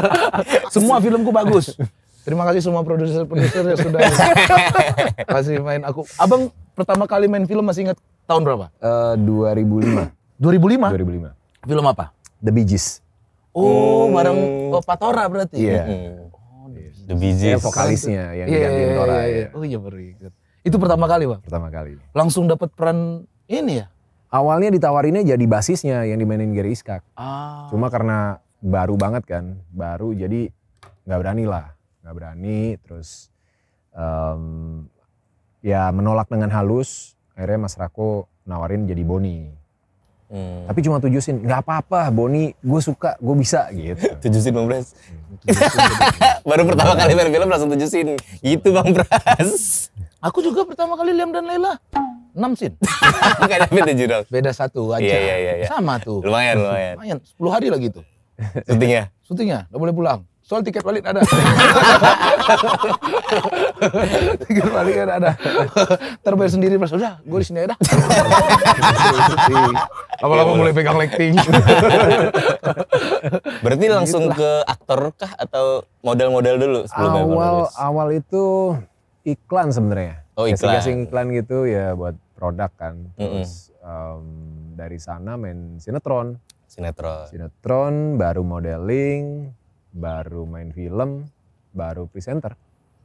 semua filmku bagus terima kasih semua produser produser yang sudah kasih main aku abang pertama kali main film masih ingat tahun berapa uh, 2005 2005 2005 film apa The Bee Gees oh, oh. bareng oh, Patora berarti iya yeah. Hmm. oh, The Bee Gees iya, iya, vokalisnya yang yeah, digantiin iya, Tora yeah, yeah. oh iya baru itu pertama kali pak pertama kali langsung dapat peran ini ya Awalnya ditawarinnya jadi basisnya yang dimainin Gary Iskak. Ah. Cuma karena baru banget kan, baru jadi nggak berani lah, nggak berani. Terus um, ya menolak dengan halus. Akhirnya Mas Rako nawarin jadi Boni. Hmm. Tapi cuma tujuh sin, nggak apa-apa Boni, gue suka, gue bisa gitu. tujuh sin Bang Bras. Baru pertama kali main film langsung tujuh sin, gitu Bang Bras. Aku juga pertama kali Liam dan Lela enam sin. Enggak beda ya, judul. Beda satu iya, aja. Iya, iya, iya, Sama tuh. Lumayan, lumayan. Lumayan, 10 hari lagi tuh. Ya? Syutingnya? Syutingnya, udah boleh pulang. Soal tiket balik ada. tiket balik ada. ada. Terbayar sendiri pas udah, gue di sini ada dah. Lama-lama mulai pegang lighting. Berarti langsung gitu ke aktor kah atau model-model dulu awal awal itu iklan sebenarnya. Oh, iklan. Casing, iklan gitu ya buat produk kan. Terus mm -hmm. um, dari sana main sinetron. Sinetron. Sinetron, baru modeling, baru main film, baru presenter.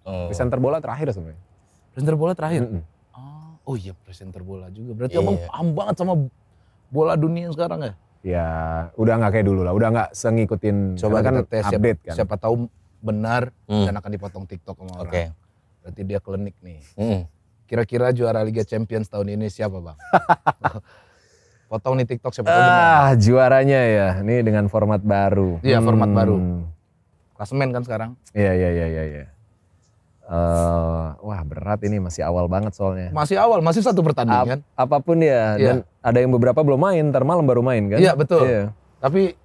Oh. Presenter bola terakhir sebenarnya. Presenter bola terakhir. Mm -hmm. Oh, oh iya presenter bola juga. Berarti yeah. emang iya. paham banget sama bola dunia sekarang ya? Ya, udah nggak kayak dulu lah. Udah nggak sengikutin. Coba kan tes update siapa, kan. Siapa tahu benar hmm. dan akan dipotong TikTok sama okay berarti dia klinik nih. Hmm. Kira-kira juara Liga Champions tahun ini siapa bang? Potong nih TikTok siapa Ah, juaranya ya. Ini dengan format baru. Iya, hmm. format baru. Klasemen kan sekarang? Iya, iya, iya, iya, Ya. Uh, wah berat ini masih awal banget soalnya. Masih awal, masih satu pertandingan. Ap apapun ya, yeah. dan ada yang beberapa belum main, ntar malam baru main kan? Iya betul. Yeah. Tapi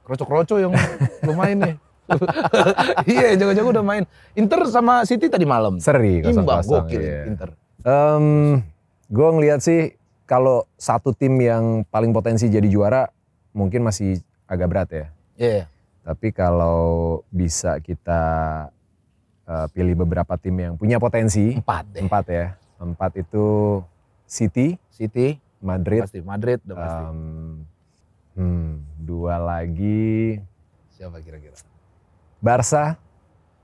kroco-kroco yang belum main nih. iya, jago-jago udah main. Inter sama City tadi malam. Seri Imbang, gokil iya. Inter. Um, gue ngeliat sih kalau satu tim yang paling potensi jadi juara mungkin masih agak berat ya. Iya. Yeah. Tapi kalau bisa kita uh, pilih beberapa tim yang punya potensi. Empat deh. Empat ya. Empat itu City. City. Madrid. Pasti Madrid udah pasti. hmm, dua lagi. Siapa kira-kira? Barca.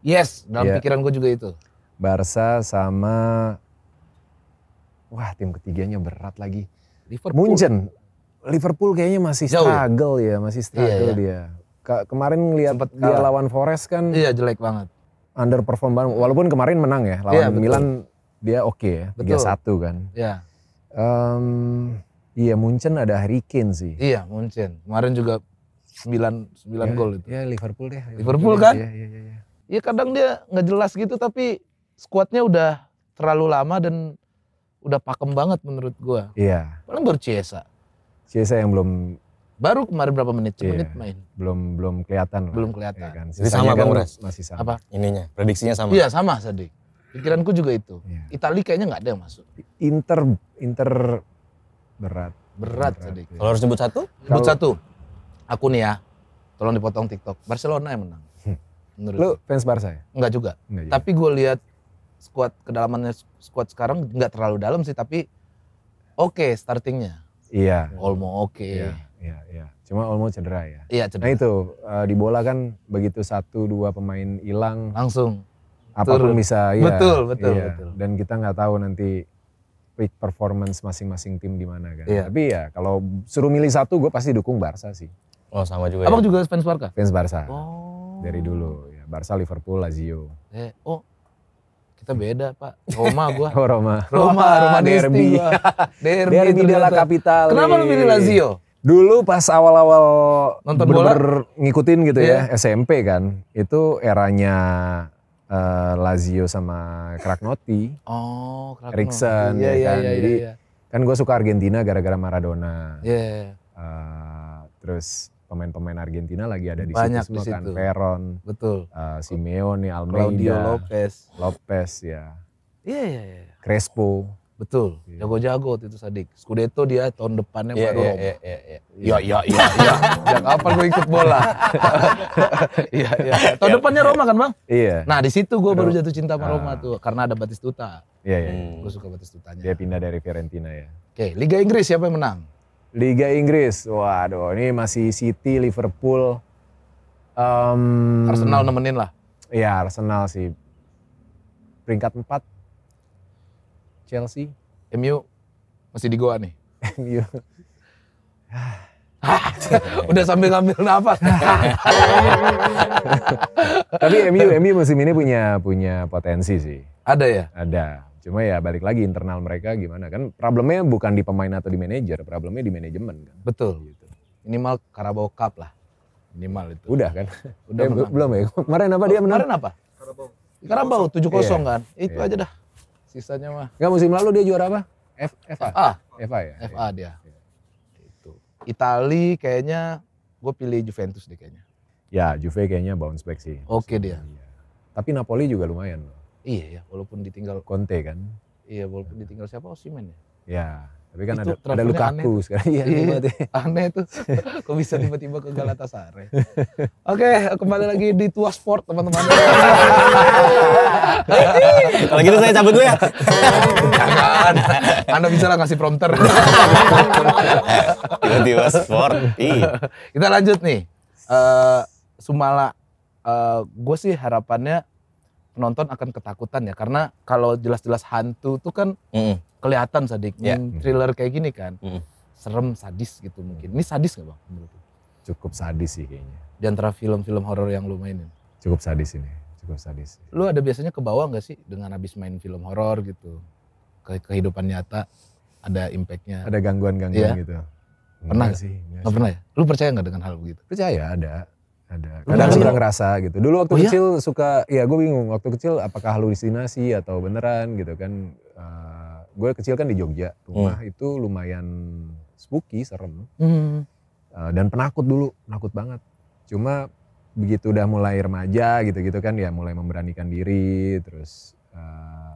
Yes, dalam yeah. pikiran gue juga itu. Barca sama wah tim ketiganya berat lagi. Liverpool. Munchen. Liverpool kayaknya masih Jauh. Ya? struggle ya, masih iya, iya. struggle yeah. dia. Ke kemarin ngeliat dia lawan Forest kan. Iya, jelek banget. Underperform banget. Walaupun kemarin menang ya lawan yeah, iya, Milan dia oke okay ya, 3-1 kan. Iya. Um, iya Munchen ada Harry Kane sih. Iya, Munchen. Kemarin juga sembilan sembilan ya, gol itu. Ya Liverpool deh. Liverpool, Liverpool kan? Iya iya iya. Ya kadang dia nggak jelas gitu tapi skuadnya udah terlalu lama dan udah pakem banget menurut gua. Iya. Paling baru Ciesa. Ciesa yang belum baru kemarin berapa menit? Iya. menit main. Belum belum kelihatan. Belum kelihatan. Ya kan? Jadi sama kan Bang Ras. Masih sama. Apa? Ininya, prediksinya sama. Iya, sama tadi. Pikiranku juga itu. Iya. Italia kayaknya nggak ada yang masuk. Inter Inter berat. Berat, berat iya. Kalau harus nyebut satu? Nyebut satu. Aku nih ya, tolong dipotong TikTok. Barcelona yang menang. Hmm. Menurut Lu fans Barca ya? Enggak juga. juga. Tapi gue lihat squad kedalamannya squad sekarang nggak terlalu dalam sih, tapi oke okay startingnya. Iya. Olmo oke. Okay. Iya, iya, iya. Cuma Olmo cedera ya. Iya cedera. Nah itu eh, di bola kan begitu satu dua pemain hilang. Langsung. Apapun turun. bisa. Iya, betul, betul, iya. betul. Dan kita nggak tahu nanti peak performance masing-masing tim di mana kan. Iya. Tapi ya kalau suruh milih satu, gue pasti dukung Barca sih. Oh sama juga Abang ya? juga fans Barca? Fans Barca. Oh. Dari dulu. Ya, Barca, Liverpool, Lazio. Eh, oh kita beda pak Roma gua oh Roma Roma Roma derby derby, derby della capitale kenapa lu pilih Lazio dulu pas awal-awal nonton bener -bener bola ngikutin gitu yeah. ya iya. SMP kan itu eranya uh, Lazio sama Cracknotti. oh Kraknoti yeah, ya yeah, kan yeah, yeah, jadi yeah, yeah. kan gue suka Argentina gara-gara Maradona yeah. Iya, iya, uh, terus pemain-pemain Argentina lagi ada di Banyak situ semua di kan Peron, betul. Uh, Simeone, Almeida, Claudio Lopez, Lopez ya. Iya iya iya. iya. Crespo. Betul. Iya. Jago-jago yeah. itu Sadik. Scudetto dia tahun depannya baru. Iya, iya iya iya. Iya iya iya. Ya. apa gue ikut bola? Iya iya. Tahun depannya Roma kan, Bang? Iya. Nah, di situ gue baru jatuh cinta sama Roma ah. tuh karena ada Batistuta. Iya iya. Gue suka Batistutanya. Dia pindah dari Fiorentina ya. Oke, Liga Inggris siapa yang menang? Liga Inggris. Waduh, ini masih City, Liverpool. Um, Arsenal nemenin lah. Iya, Arsenal sih. Peringkat 4. Chelsea. MU masih di Goa nih. MU. Udah sambil ngambil nafas. Tapi MU MU musim ini punya punya potensi sih. Ada ya? Ada. Cuma ya balik lagi internal mereka gimana kan problemnya bukan di pemain atau di manajer, problemnya di manajemen kan. Betul. Gitu. Minimal Carabao Cup lah. Minimal itu. Udah kan? Udah eh, belum ya. Kemarin apa oh, dia menang? Kemarin apa? Carabao. Carabao 7-0 iya. kan. Itu iya. aja dah. Sisanya mah. Enggak musim lalu dia juara apa? F FA. FA. FA ya. FA iya. dia. Iya. Itu. Itali kayaknya gue pilih Juventus deh kayaknya. Ya, Juve kayaknya bounce back sih. Oke okay, dia. Iya. Tapi Napoli juga lumayan loh. Iya ya, walaupun ditinggal Conte kan. Iya, walaupun ditinggal siapa Osimen ya. Ya, tapi kan itu ada ada Lukaku aneh. sekarang. Iya, iya, iya. aneh tuh. Kok bisa tiba-tiba ke Galatasaray. Oke, kembali lagi di Tua Sport teman-teman. Kalau gitu saya cabut dulu ya. Anda bisa lah ngasih prompter. Tua Sport. Kita lanjut nih. Uh, Sumala, uh, eh, gue sih harapannya penonton akan ketakutan ya karena kalau jelas-jelas hantu tuh kan mm. kelihatan sadik yeah. thriller kayak gini kan mm. serem sadis gitu mungkin ini sadis gak bang menurut cukup sadis sih kayaknya di antara film-film horor yang lu mainin cukup sadis ini cukup sadis lu ada biasanya ke bawah nggak sih dengan habis main film horor gitu ke kehidupan nyata ada impactnya ada gangguan-gangguan yeah. gitu pernah gak? sih nggak pernah ya lu percaya nggak dengan hal begitu percaya ada ada. Oh, Kadang Masih iya. suka ngerasa gitu. Dulu waktu oh, iya? kecil iya? suka, ya gue bingung. Waktu kecil apakah halusinasi atau beneran gitu kan. Uh, eh, gue kecil kan di Jogja. Hmm. Rumah hmm. itu lumayan spooky, serem. Hmm. Uh, dan penakut dulu, penakut banget. Cuma begitu udah mulai remaja gitu-gitu kan ya mulai memberanikan diri terus uh,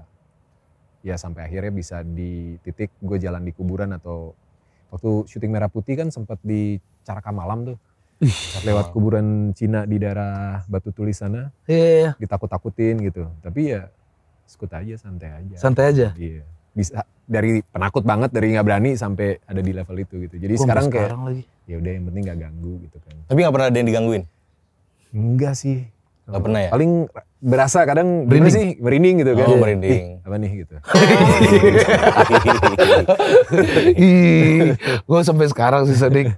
ya sampai akhirnya bisa di titik gue jalan di kuburan atau waktu syuting Merah Putih kan sempat di Caraka Malam tuh lewat kuburan Cina di daerah Batu Tulis sana. Iya. Yeah, iya. Ditakut-takutin gitu. Tapi ya sekut aja santai aja. Santai aja. Iya. Bisa dari penakut banget dari nggak berani sampai ada di level itu gitu. Jadi Gua sekarang kayak sekarang lagi. Ya udah yang penting nggak ganggu gitu kan. Tapi nggak pernah ada yang digangguin. Enggak sih. Gak pernah ya? Paling berasa kadang berinding sih merinding gitu kan. Oh, merinding. Ih, apa nih gitu. gue sampai sekarang sih sedih.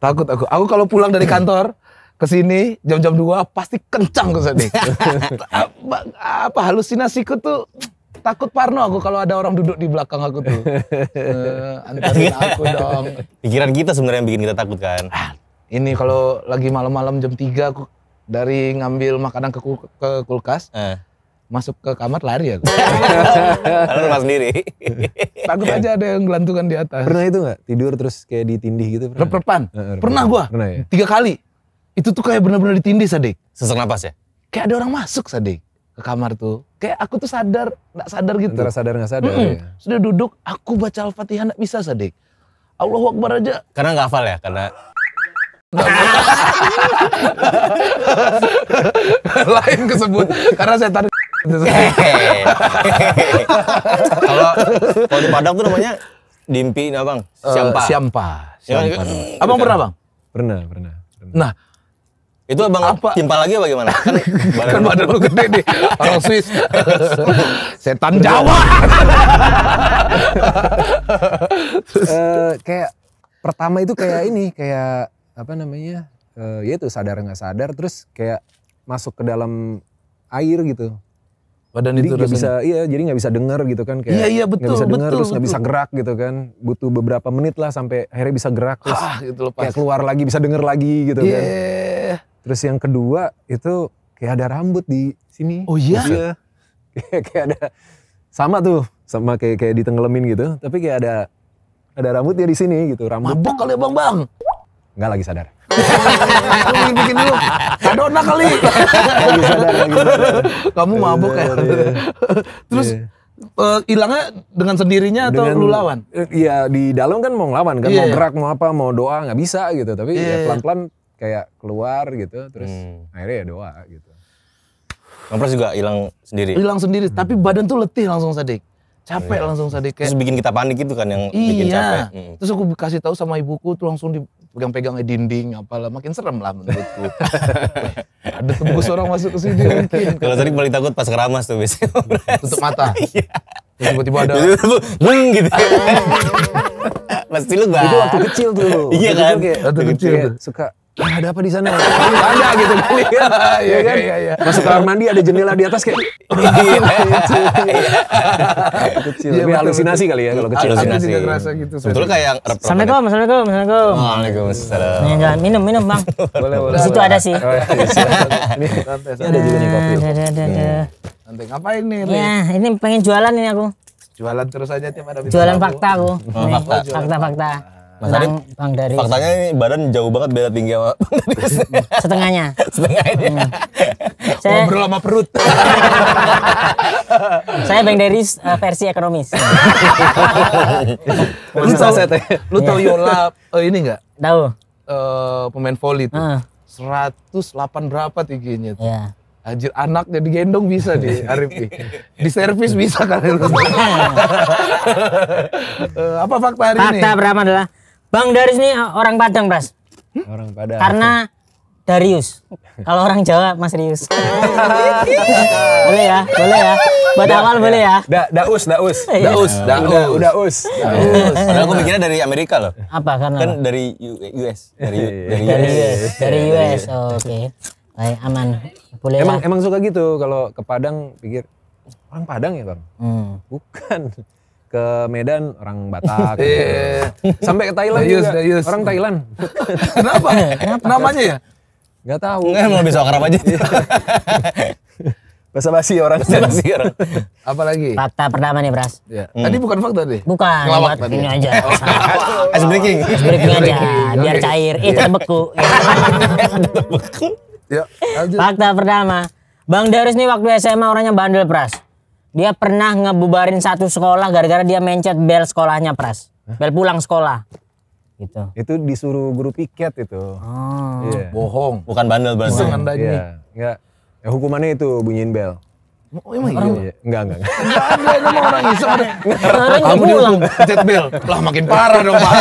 Takut aku. Aku kalau pulang dari kantor ke sini jam-jam 2 pasti kencang ke sini. apa, apa halusinasiku tuh takut parno aku kalau ada orang duduk di belakang aku tuh. Uh, antarin aku dong. Pikiran kita sebenarnya yang bikin kita takut kan. Ah, ini kalau lagi malam-malam jam tiga aku dari ngambil makanan ke, ke kulkas eh. masuk ke kamar lari ya, Karena rumah sendiri. Takut aja ada yang gelantungan di atas. Pernah itu nggak tidur terus kayak ditindih gitu? Pernah? Reperpan. Eh, pernah gua. Pernah ya? Tiga kali. Itu tuh kayak benar-benar ditindih Sadik. Sesak napas ya? Kayak ada orang masuk Sadik ke kamar tuh. Kayak aku tuh sadar, nggak sadar gitu. Antara sadar nggak sadar. Mm Ya. Sudah duduk, aku baca Al-Fatihah nggak bisa Sadik. Allahu Akbar aja. Karena nggak hafal ya, karena lain kesebut karena setan kalau kalau di Padang tuh namanya dimpi nah bang siampa uh, eh, siampa, siampa. Ya, kan? abang pernah bang pernah pernah, nah itu abang apa? timpa lagi bagaimana? Kan badan, kan badan lu gede deh. Orang Swiss. Setan Jawa. uh, kayak pertama itu kayak ini, kayak apa namanya uh, ya itu sadar nggak sadar terus kayak masuk ke dalam air gitu badan jadi itu gak bisa iya jadi nggak bisa dengar gitu kan kayak iya, iya, betul, gak bisa dengar terus nggak bisa gerak gitu kan butuh beberapa menit lah sampai akhirnya bisa gerak terus ah, gitu lepas. kayak keluar lagi bisa dengar lagi gitu kan. yeah. kan terus yang kedua itu kayak ada rambut di sini oh iya ya. kayak, kayak ada sama tuh sama kayak kayak ditenggelamin gitu tapi kayak ada ada rambutnya di sini gitu rambut mabok kali ya bang bang Enggak lagi sadar. Gue bikin bikin dulu. Kadona kali. lagi sadar, lagi Kamu mabuk ya. Iya, iya. Terus iya. Eh, hilangnya uh, dengan sendirinya atau dengan, lu lawan? Iya di dalam kan mau ngelawan kan yeah. mau gerak mau apa mau doa nggak bisa gitu tapi yeah. ya pelan-pelan kayak keluar gitu terus hmm. akhirnya ya doa gitu. Kompres juga hilang sendiri. Hilang sendiri hmm. tapi badan tuh letih langsung sadik. Capek yeah. langsung sadik kayak. Terus bikin kita panik gitu kan yang iya. bikin capek. Hmm. Terus aku kasih tahu sama ibuku tuh langsung di pegang-pegang dinding apalah makin serem lah menurutku. Ada tembus orang masuk ke sini mungkin. Kalau tadi paling takut pas keramas tuh biasanya. Tutup mata. Iya. Tiba-tiba ada. Leng gitu. Pasti lu Itu waktu kecil tuh. Iya kan? Waktu kecil. Kan? Suka Ah, ada apa di sana? ada gitu kan. Iya kan? Iya, iya. Masuk kamar mandi ada jendela di atas kayak gitu. kecil. Lebih halusinasi kali ya kalau kecil. Halusinasi. juga terasa gitu. Betul kayak Assalamualaikum, Assalamualaikum, Assalamualaikum. Waalaikumsalam. Ya enggak minum, minum, Bang. Boleh, boleh. Di situ ada sih. Oh, ini ada juga nih kopi. Nanti ngapain nih? Ya, ini pengen jualan ini aku. Jualan terus aja tiap ada Jualan fakta aku. Fakta-fakta. Oh, oh, Mas Arif, Bang dari faktanya ini badan jauh banget beda tinggi sama setengahnya. setengahnya. Hmm. saya ngobrol sama perut. saya Bang Dari eh, versi ekonomis. lu tahu iya. lu eh, tahu Yola uh, eh, ini enggak? Tahu. Uh, pemain volley tuh. Ah. seratus 108 berapa tingginya tuh? Yeah. Anjir anak jadi gendong bisa di Arif nih. Di servis bisa kan? lu. apa fakta hari ini? Fakta pertama adalah Bang Daris ini eh, orang Padang, Bas. Hmm? Orang Padang. Karena Darius. Kalau orang Jawa Mas Rius. boleh ya, boleh ya. Buat da, awal ya. boleh ya. Da, daus, daus, iya. daus, daus, daus. Padahal aku mikirnya dari Amerika loh. Apa karena? Kan dari US, iya. dari dari US, dari iya, US. Oh, Oke. Okay. Baik, aman. Boleh Emang lah. emang suka gitu kalau ke Padang pikir orang Padang ya, Bang? Hmm. Bukan ke Medan orang Batak. Iya. Sampai ke Thailand dayus, juga. Dayus. Orang Thailand. Kenapa? Kenapa? Namanya ya? Gak tahu. Enggak mau bisa akrab aja. Bahasa iya. basi orang. Bahasa basi orang. lagi? Fakta pertama nih, Pras. Ya. Hmm. Tadi bukan fakta deh. Bukan. Ngelawak tadi. Ini aja. Oh. Ice breaking. Ice breaking aja. Biar cair. Ih, yeah. Iya. beku. Ya. beku. fakta pertama. Bang Darus nih waktu SMA orangnya bandel, Pras. Dia pernah ngebubarin satu sekolah gara-gara dia mencet bel sekolahnya Pras. Hah? Bel pulang sekolah. Gitu. Itu disuruh guru piket itu. Oh. Yeah. Bohong. Bukan bandel-bandel. Bukan bandel. Iya. Enggak. Ya, hukumannya itu bunyiin bel. Oh emang iya? Enggak, iya. enggak. Enggak ada, enggak mau orang iseng ada. yang pulang. cet bel. Lah makin parah dong Pak.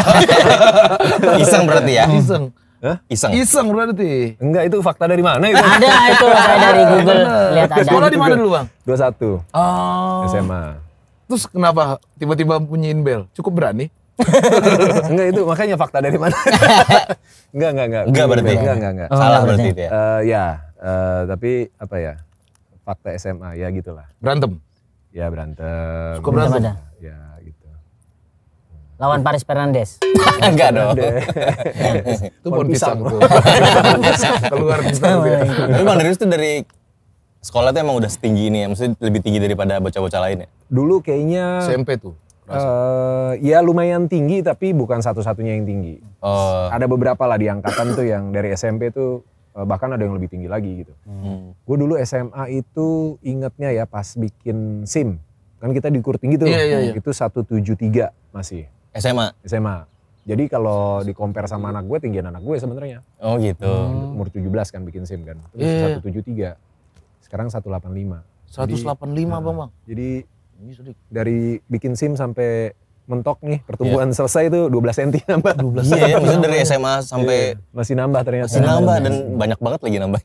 iseng berarti ya? Iseng. Hah? Iseng. Iseng berarti. Enggak, itu fakta dari mana itu? ada itu saya dari Google lihat ada. Sekolah di mana dulu, Bang? 21. Oh. SMA. Terus kenapa tiba-tiba bunyiin bel? Cukup berani? enggak itu makanya fakta dari mana? enggak, enggak, enggak. Enggak berarti. Enggak, enggak, enggak. Oh, Salah eh, berarti itu eh, ya. Uh, ya, uh, tapi apa ya? Fakta SMA ya gitulah. Berantem. Ya berantem. Cukup berantem. berantem. Ya lawan Paris Fernandes. Enggak dong. Itu pohon pisang. Keluar pisang. Iya. Tapi Mandarius tuh dari sekolah tuh emang udah setinggi ini ya? Maksudnya lebih tinggi daripada bocah-bocah lain ya? Dulu kayaknya... SMP tuh? Uh, ya lumayan tinggi tapi bukan satu-satunya yang tinggi. Uh. Ada beberapa lah di angkatan tuh yang dari SMP tuh eh, bahkan ada yang lebih tinggi lagi gitu. Hmm. Gue dulu SMA itu ingetnya ya pas bikin SIM. Kan kita diukur tinggi tuh. Yeah, yeah, yeah. Itu 173 masih. SMA. SMA. Jadi kalau di compare sama anak gue tinggian anak gue sebenarnya. Oh gitu. Hmm, umur 17 kan bikin SIM kan. Itu yeah. 173. Sekarang 185. 185 jadi, nah, Bang Bang. Jadi dari bikin SIM sampai mentok nih pertumbuhan yeah. selesai itu 12 cm nambah. 12 cm. Iya, maksudnya dari SMA sampai yeah. masih nambah ternyata. Masih nambah dan banyak banget lagi nambah.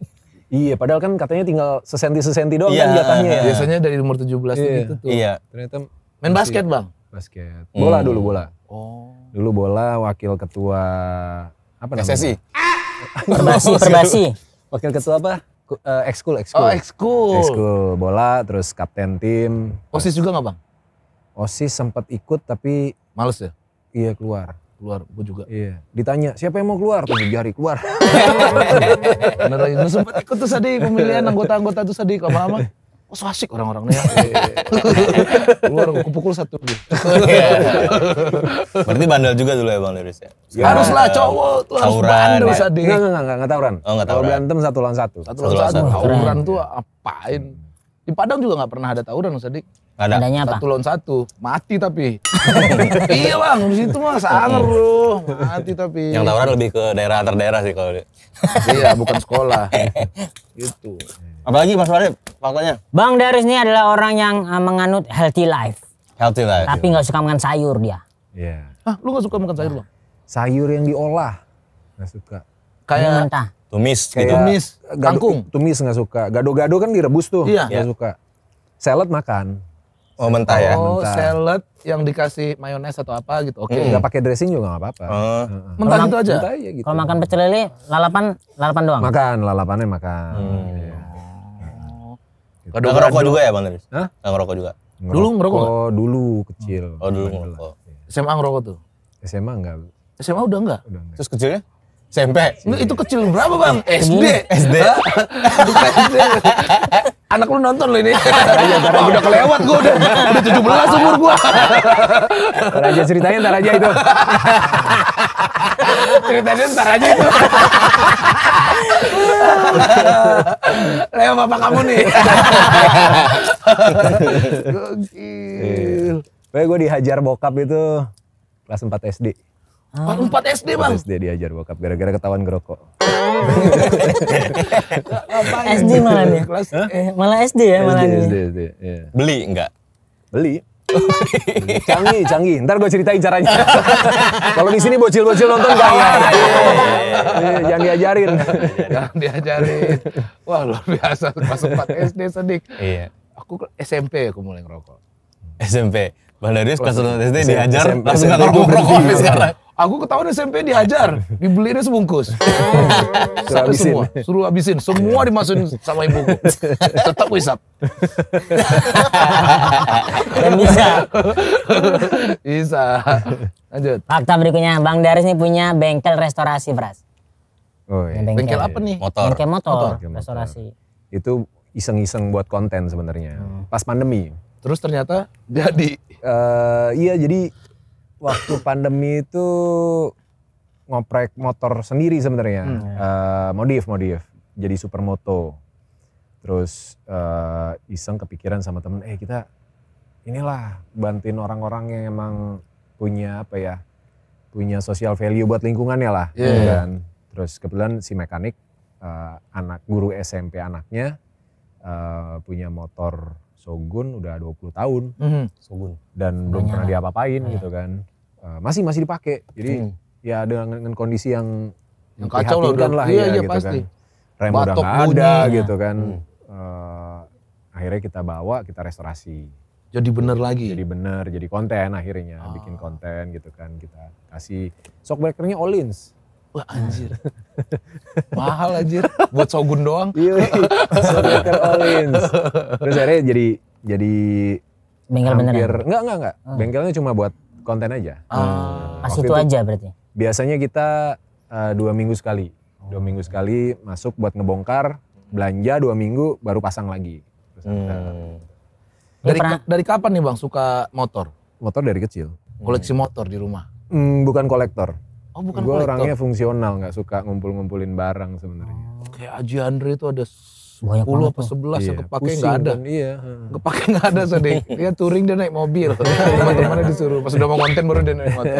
Iya, padahal kan katanya tinggal sesenti sesenti doang yeah. kan iya. jatahnya. Ya. Biasanya dari umur 17 yeah. itu tuh. Iya. Ternyata main basket, Bang. Basket. Hmm. Bola dulu bola. Oh. Dulu bola wakil ketua apa namanya? SSI. Ah! Perbasi, Wakil ketua apa? Eh, ekskul, ekskul. Oh, ekskul. Ekskul bola, terus kapten tim. OSIS juga nggak bang? OSIS sempat ikut tapi males ya? Iya keluar. Keluar, gue juga. Iya. Ditanya siapa yang mau keluar? Tunggu jari keluar. Bener aja. sempat ikut tuh tadi pemilihan anggota-anggota tuh tadi lama-lama Oh, so asik orang-orangnya. lu gue pukul satu. Berarti bandel juga dulu ya Bang Liris ya? ya. Haruslah cowok tuh harus bandel ya. sadek. Enggak, enggak, enggak, enggak tawuran. Oh, enggak tawuran. berantem satu lawan satu. Satu lawan satu. Tawuran tuh apain? Di Padang juga nggak pernah ada tawuran, Sadik. Ada. Adanya apa? Satu lawan satu. Mati tapi. iya bang, di situ mah sangar lu. Iya. Mati tapi. Yang tawuran lebih ke daerah antar daerah sih kalau dia. iya, bukan sekolah. gitu. Apalagi Mas Farid faktanya? Bang Daris ini adalah orang yang eh, menganut healthy life. Healthy life. Tapi iya. nggak suka makan sayur dia. Iya. Yeah. Ah, lu nggak suka makan sayur bang? Sayur yang diolah nggak suka. Kayak mentah. Tumis, gitu. kayak gitu. tumis, kangkung. Tumis nggak suka. Gado-gado kan direbus tuh, iya. nggak yeah. suka. Salad makan. Oh mentah ya? Oh, oh salad yang dikasih mayones atau apa gitu, oke. Okay. Nggak pakai dressing juga gak apa-apa. Uh. Mentah gitu aja? Mentah aja gitu. Kalau makan pecel lele, lalapan, lalapan doang? Makan, lalapannya makan. Hmm. Iya. Gak ngerokok juga ya, ya Bang Daris? Hah? Gak ngerokok juga? Ngerokok, dulu ngerokok gak? dulu kecil. Oh dulu ngerokok. SMA ngerokok tuh? SMA enggak. SMA udah enggak? Udah enggak. Terus kecilnya? SMP. Itu kecil berapa bang? SD. SD. SD. Anak lu nonton lo ini. Iya, udah kelewat gue udah. Udah 17 umur gue. Ntar aja ceritanya ntar aja itu. ceritanya ntar aja itu. Lewat bapak kamu nih. Gokil. Gue dihajar bokap itu kelas 4 SD. Oh, oh. Empat ah. empat SD bang. SD diajar bokap gara-gara ketahuan ngerokok. SD malah ya. Kelas, eh, malah SD ya malah. SD, SD, SD, ya. Iya. Beli enggak? Beli. canggih, canggih. Ntar gue ceritain caranya. Kalau di sini bocil-bocil nonton gak ya? Iya, iya. Jangan diajarin. Jangan diajarin. Wah luar biasa. Pas 4 SD sedik. Iya. Aku SMP aku mulai ngerokok. SMP. Bang Darius kelas 1 SD diajar langsung gak ngerokok ngerokok sampai sekarang. Aku ketahuan SMP dihajar, dibeliin sebungkus. satu semua, suruh habisin. Semua iya. dimasukin sama ibuku. Tetap wisap. Dan bisa. bisa. Lanjut. Fakta berikutnya, Bang Daris ini punya bengkel restorasi, beras. Oh, iya. bengkel. bengkel apa nih? Motor. Bengkel motor, motor. motor. restorasi. Itu iseng-iseng buat konten sebenarnya. Hmm. Pas pandemi. Terus ternyata jadi. Uh, iya, jadi waktu pandemi itu ngoprek motor sendiri sebenarnya. Hmm. Uh, modif, modif. Jadi supermoto. Terus uh, iseng kepikiran sama temen, eh kita inilah bantuin orang-orang yang emang punya apa ya, punya social value buat lingkungannya lah. Yeah. Dan iya. terus kebetulan si mekanik, uh, anak guru SMP anaknya uh, punya motor Sogun udah 20 tahun. Mm -hmm. Shogun. Dan belum pernah diapa-apain iya. gitu kan Eh, masih masih dipakai. Jadi hmm. ya dengan, dengan kondisi yang yang kacau lah, udah, lah iya, ya iya, gitu pasti. kan. Rem Batok udah gak ada gitu kan. Hmm. Uh, akhirnya kita bawa, kita restorasi. Jadi bener lagi. Jadi bener, jadi konten akhirnya, ah. bikin konten gitu kan kita kasih shockbreakernya Olins. Wah anjir. Mahal anjir. Buat Sogun doang. Iya. iya. Shockbreaker Olins. Terus akhirnya jadi jadi Bengkel bener. beneran? Enggak, enggak, enggak. Hmm. Ah. Bengkelnya cuma buat konten aja. Oh, nah, pas itu, itu aja berarti. Biasanya kita uh, dua minggu sekali, dua minggu oh. sekali masuk buat ngebongkar belanja dua minggu baru pasang lagi. hmm. Nah. Dari pernah... dari kapan nih bang suka motor? Motor dari kecil. Koleksi motor di rumah? Hmm, bukan kolektor. Oh bukan gue orangnya fungsional nggak suka ngumpul-ngumpulin barang sebenarnya. Oh, kayak Aji Andre itu ada banyak puluh apa sebelas iya. yang kepake nggak ada. Kan? Iya. Kepake nggak ada sedih. Dia touring dia naik mobil. Teman-temannya disuruh. Pas udah mau konten baru dia naik motor.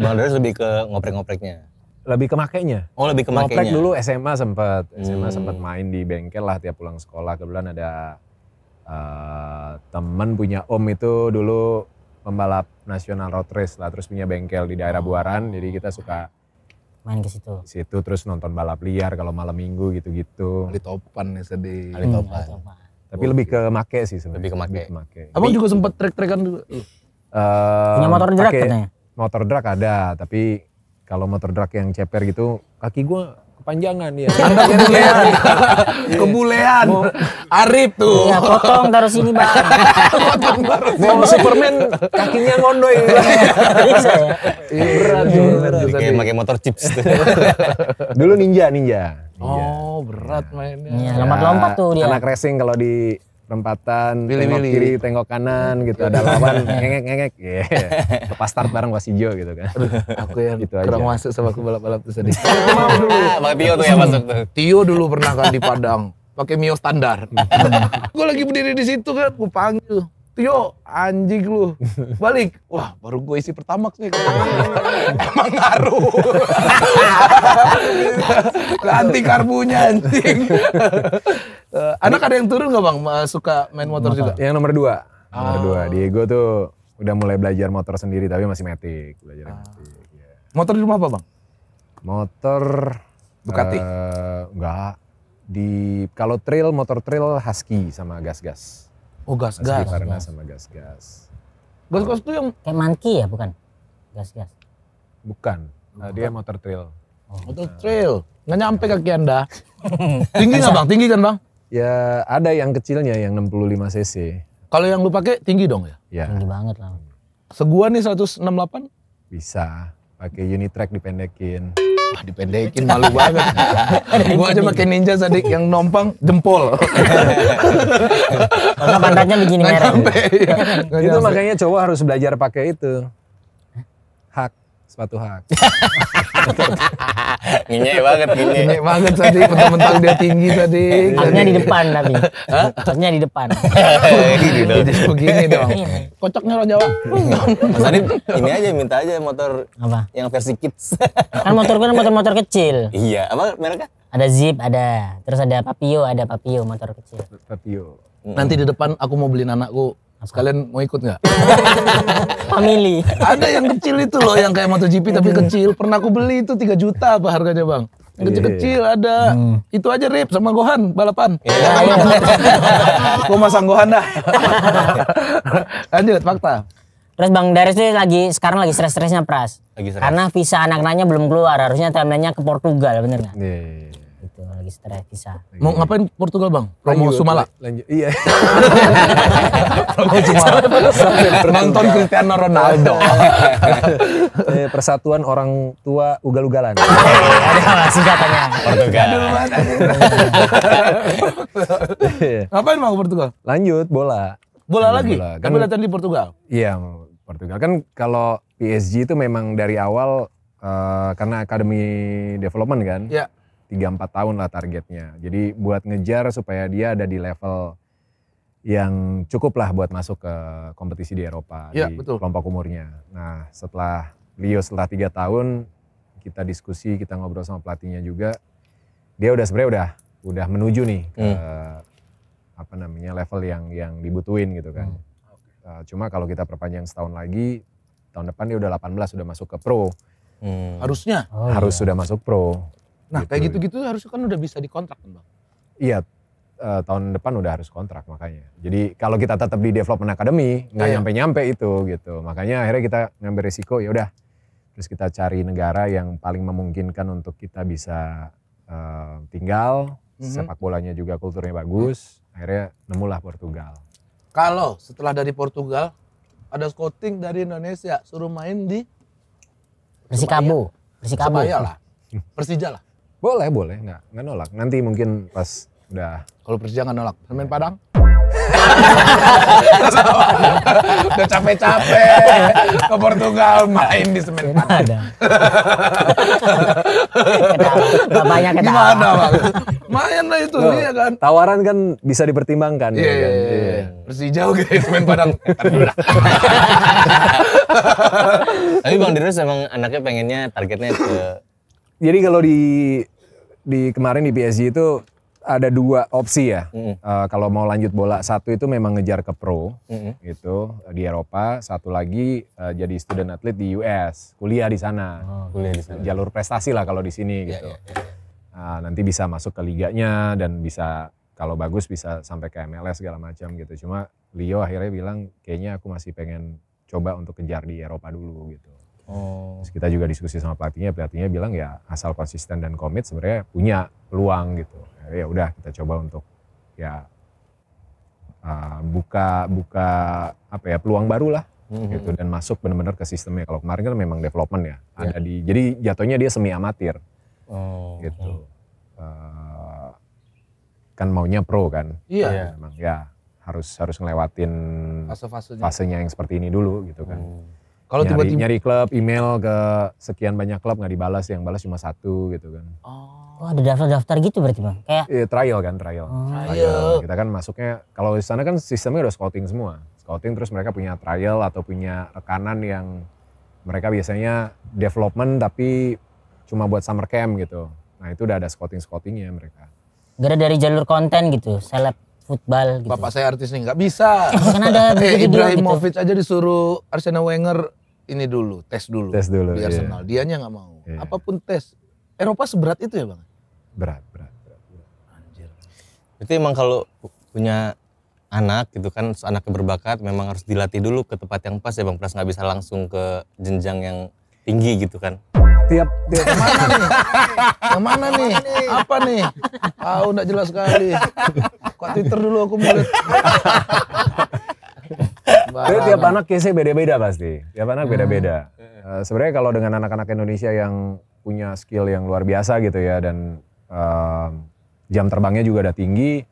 Bang lebih ke ngoprek-ngopreknya. Lebih ke makainya. Oh lebih ke makainya. Ngoprek dulu SMA sempat. SMA hmm. sempat main di bengkel lah tiap pulang sekolah. Kebetulan ada uh, eh, teman punya om itu dulu pembalap nasional road race lah. Terus punya bengkel di daerah Buaran. Jadi kita suka main ke situ. Situ terus nonton balap liar kalau malam minggu gitu-gitu. Ali Topan ya sedih. Ali hmm, iya, Topan. Topan. Tapi oh. lebih ke make sih sebenarnya. Lebih ke make. Lebih ke make. Abang juga sempet trek-trekan juga. Uh, eh, Punya motor drag katanya. Motor drag ada, tapi kalau motor drag yang ceper gitu kaki gua kepanjangan ya. Anda kebulean. kebulean. Arif tuh. Ya, potong taruh sini, Bang. potong taruh sini. Superman kakinya ngondoy. Iya. Iya, berat berat Jadi kayak pakai motor chips tuh. Dulu ninja, ninja. ninja. Oh, berat mainnya. Iya, lompat-lompat tuh dia. Anak racing kalau di perempatan -bili. tengok kiri tengok kanan gitu ada iya. lawan ngengek ngengek yeah. lepas start bareng wasijo gitu kan aku yang gitu kurang aja. masuk sama aku balap balap tuh sedih bang Tio tuh yang masuk tuh Tio dulu pernah kan di Padang pakai mio standar iya. gue lagi berdiri di situ kan gue panggil Tio, anjing lu. Balik. Wah, baru gue isi pertama sih, Emang ngaruh. Ganti karbunya anjing. Eh, anak ada yang turun gak bang? Suka main motor juga? Yang nomor dua. Ah. Nomor dua. Ah. Diego tuh udah mulai belajar motor sendiri tapi masih metik. Belajar ah. metik. Iya. Motor di rumah apa bang? Motor... Ducati? Uh, eh, enggak. Di, kalau trail, motor trail Husky sama gas-gas. Oh gas-gas. Karena sama gas-gas. Gas-gas itu yang kayak monkey ya bukan? Gas-gas. Bukan. Oh, nah, dia motor trail. Oh, motor trail. Nggak nyampe kaki Anda. tinggi nggak bang? Tinggi kan bang? Ya ada yang kecilnya yang 65 cc. Kalau yang lu pakai tinggi dong ya? ya? Tinggi banget lah. Seguan nih 168? Bisa. Pakai unit track dipendekin ah, dipendekin malu banget. gua aja pakai ninja sadik yang nompang jempol. Karena pantatnya begini merah. Iya. Itu makanya cowok harus belajar pakai itu. Hak sepatu hak. nginye banget nginye. banget tadi, mentang-mentang dia tinggi tadi. Haknya di depan tapi. Haknya di depan. Jadi begini dong. Iya. Kocoknya orang Jawa. Mas Anip, ini aja minta aja motor apa? yang versi kids. kan motor gue kan motor-motor kecil. Iya, apa mereka? Ada Zip, ada. Terus ada Papio, ada Papio motor kecil. Papio. Nanti di depan aku mau beliin anakku Sekalian mau ikut nggak? Family. Ada yang kecil itu loh, yang kayak MotoGP tapi iya. kecil. Pernah aku beli itu 3 juta apa harganya bang? Iya, iya, kecil-kecil yeah. ada. Hmm. Itu aja Rip sama Gohan balapan. Yeah, iya. Gue masang Gohan dah. Lanjut fakta. Terus Bang Darius ini lagi sekarang lagi stres-stresnya Pras. Lagi stres. Karena visa anak-anaknya belum keluar, harusnya timelinenya ke Portugal, bener nggak? Iya. yeah gitu lagi stres bisa. Mau iya. ngapain Portugal bang? promo Sumala. Lanjut, iya. promo Sumala. Nonton Cristiano Ronaldo. Eh, persatuan orang tua ugal-ugalan. Ada singkatannya. Portugal. Iya. Ngapain mau Portugal? Lanjut bola. Bola lagi? kamu Kan, kan latihan di Portugal? Iya Portugal. Kan kalau PSG itu memang dari awal uh, karena akademi development kan. Yeah tiga empat tahun lah targetnya. Jadi buat ngejar supaya dia ada di level yang cukup lah buat masuk ke kompetisi di Eropa ya, di betul. kelompok umurnya. Nah setelah Leo setelah tiga tahun kita diskusi kita ngobrol sama pelatihnya juga dia udah sebenarnya udah udah menuju nih ke hmm. apa namanya level yang yang dibutuhin gitu kan. Hmm. Eh, cuma kalau kita perpanjang setahun lagi tahun depan dia udah 18 sudah masuk ke pro. Hmm. Harusnya. Oh, harus iya. sudah masuk pro. Nah gitu. kayak gitu-gitu harusnya kan udah bisa dikontrak kan bang? Iya uh, tahun depan udah harus kontrak makanya. Jadi kalau kita tetap di development academy nggak iya. nyampe-nyampe itu gitu. Makanya akhirnya kita ngambil risiko ya udah. Terus kita cari negara yang paling memungkinkan untuk kita bisa uh, tinggal. Mm -hmm. Sepak bolanya juga kulturnya bagus. Akhirnya nemulah Portugal. Kalau setelah dari Portugal ada scouting dari Indonesia suruh main di Persikabo. Persikabu. Persija lah. Boleh, boleh. Nggak, nggak nolak. Nanti mungkin pas udah... Kalau Persija nggak nolak. semen Padang? Udah capek-capek ke Portugal main di semen Padang. banyak ketawa. Gimana bang? Main lah itu dia kan. Tawaran kan bisa dipertimbangkan. Iya. Ya kan? yeah. Iya. Iya. Persija oke semen Padang. Tapi Bang Dirus emang anaknya pengennya targetnya ke jadi kalau di di kemarin di PSG itu ada dua opsi ya. Mm -hmm. uh, kalau mau lanjut bola, satu itu memang ngejar ke pro mm -hmm. gitu eh, di Eropa, satu lagi uh, jadi student athlete di US, kuliah di sana. Oh, kuliah di sana. Jalur prestasi lah kalau di sini yeah, gitu. Yeah, yeah. Uh, nanti bisa masuk ke liganya dan bisa kalau bagus bisa sampai ke MLS segala macam gitu. Cuma Leo akhirnya bilang kayaknya aku masih pengen coba untuk kejar di Eropa dulu gitu. Oh. Terus kita juga diskusi sama pelatihnya, pelatihnya bilang ya asal konsisten dan komit sebenarnya punya peluang gitu. Ya udah kita coba untuk ya uh, buka buka apa ya peluang baru lah mm-hmm. gitu dan masuk benar-benar ke sistemnya. Kalau kemarin kan memang development ya, yeah. ada di jadi jatuhnya dia semi amatir. Oh. Gitu. Uh, kan maunya pro kan? Iya. Yeah. Nah, memang ya harus harus ngelewatin fase-fasenya. yang seperti ini dulu gitu kan. Mm kalau tiba-tiba nyari klub, email ke sekian banyak klub nggak dibalas, yang balas cuma satu gitu kan. Oh, ada daftar-daftar gitu berarti bang? Kayak iya, trial kan, trial. Oh. Trial. Kita kan masuknya, kalau di sana kan sistemnya udah scouting semua, scouting terus mereka punya trial atau punya rekanan yang mereka biasanya development tapi cuma buat summer camp gitu. Nah itu udah ada scouting-scoutingnya mereka. Gara dari jalur konten gitu, seleb football gitu. Bapak saya artis nih, nggak bisa. Kan ada eh, gitu. Ibrahimovic gitu. aja disuruh Arsene Wenger ini dulu, tes dulu. Tes dulu. Di iya. Arsenal, iya. dianya nggak mau. Iya. Apapun tes. Eropa seberat itu ya bang? Berat, berat. berat, Anjir. Berarti emang kalau punya anak gitu kan, anaknya berbakat, memang harus dilatih dulu ke tempat yang pas ya bang. Pras nggak bisa langsung ke jenjang yang tinggi gitu kan tiap tiap kemana nih? Kemana nih? Apa nih? Ah, udah jelas sekali. Kok Twitter dulu aku mulut. Tapi tiap anak kese beda-beda pasti. Tiap anak hmm. beda-beda. Eh, sebenarnya kalau dengan anak-anak Indonesia yang punya skill yang luar biasa gitu ya dan eh, jam terbangnya juga udah tinggi,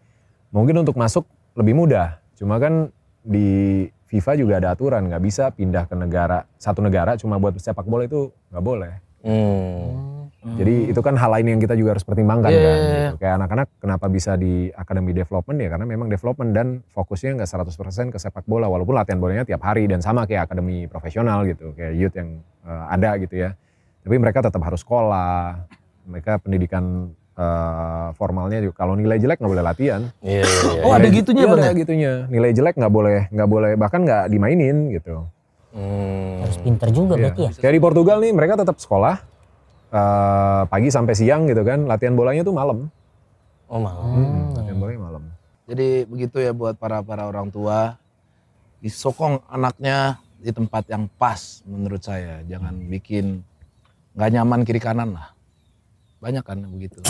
mungkin untuk masuk lebih mudah. Cuma kan di FIFA juga ada aturan nggak bisa pindah ke negara satu negara cuma buat sepak bola itu nggak boleh. Hmm. hmm. Jadi itu kan hal lain yang kita juga harus pertimbangkan yeah. kan. Iya, gitu. Iya. Kayak anak-anak kenapa bisa di akademi development ya karena memang development dan fokusnya nggak 100% ke sepak bola walaupun latihan bolanya tiap hari dan sama kayak akademi profesional gitu, kayak youth yang uh, ada gitu ya. Tapi mereka tetap harus sekolah. Mereka pendidikan uh, formalnya juga kalau nilai jelek nggak boleh latihan. yeah, yeah, yeah. Oh, ada iya. gitunya Bang. Ada ya? gitunya. Nilai jelek nggak boleh nggak boleh bahkan nggak dimainin gitu. Hmm. Harus pinter juga yeah. berarti ya. Kayak di Portugal nih mereka tetap sekolah uh, pagi sampai siang gitu kan. Latihan bolanya tuh malam. Oh malam. Hmm. hmm, latihan bolanya malam. Jadi begitu ya buat para para orang tua disokong anaknya di tempat yang pas menurut saya. Jangan bikin nggak nyaman kiri kanan lah. Banyak kan begitu.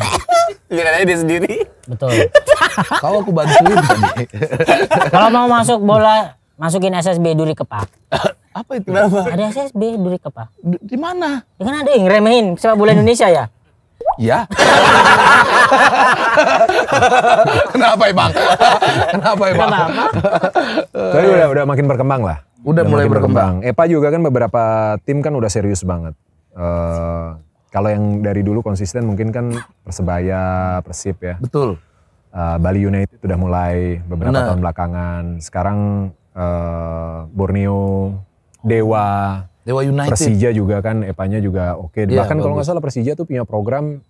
Biar aja dia sendiri. Betul. Kau aku bantuin tadi. Kalau mau masuk bola masukin SSB duri kepak. apa itu? Kenapa? Ada SSB duri kepak. Di mana? Ya kan ada yang remehin sepak bola Indonesia ya. Ya. Kenapa bang Kenapa emang? Kenapa? Tapi udah udah makin berkembang lah. Udah, udah mulai berkembang. berkembang. Epa juga kan beberapa tim kan udah serius banget. Uh, kalau yang dari dulu konsisten mungkin kan Persebaya, Persib ya. Betul. Uh, Bali United sudah mulai beberapa nah. tahun belakangan. Sekarang uh, Borneo, oh. Dewa, Dewa United. Persija juga kan Epanya juga oke. Okay. Iya, Bahkan kalau nggak salah Persija tuh punya program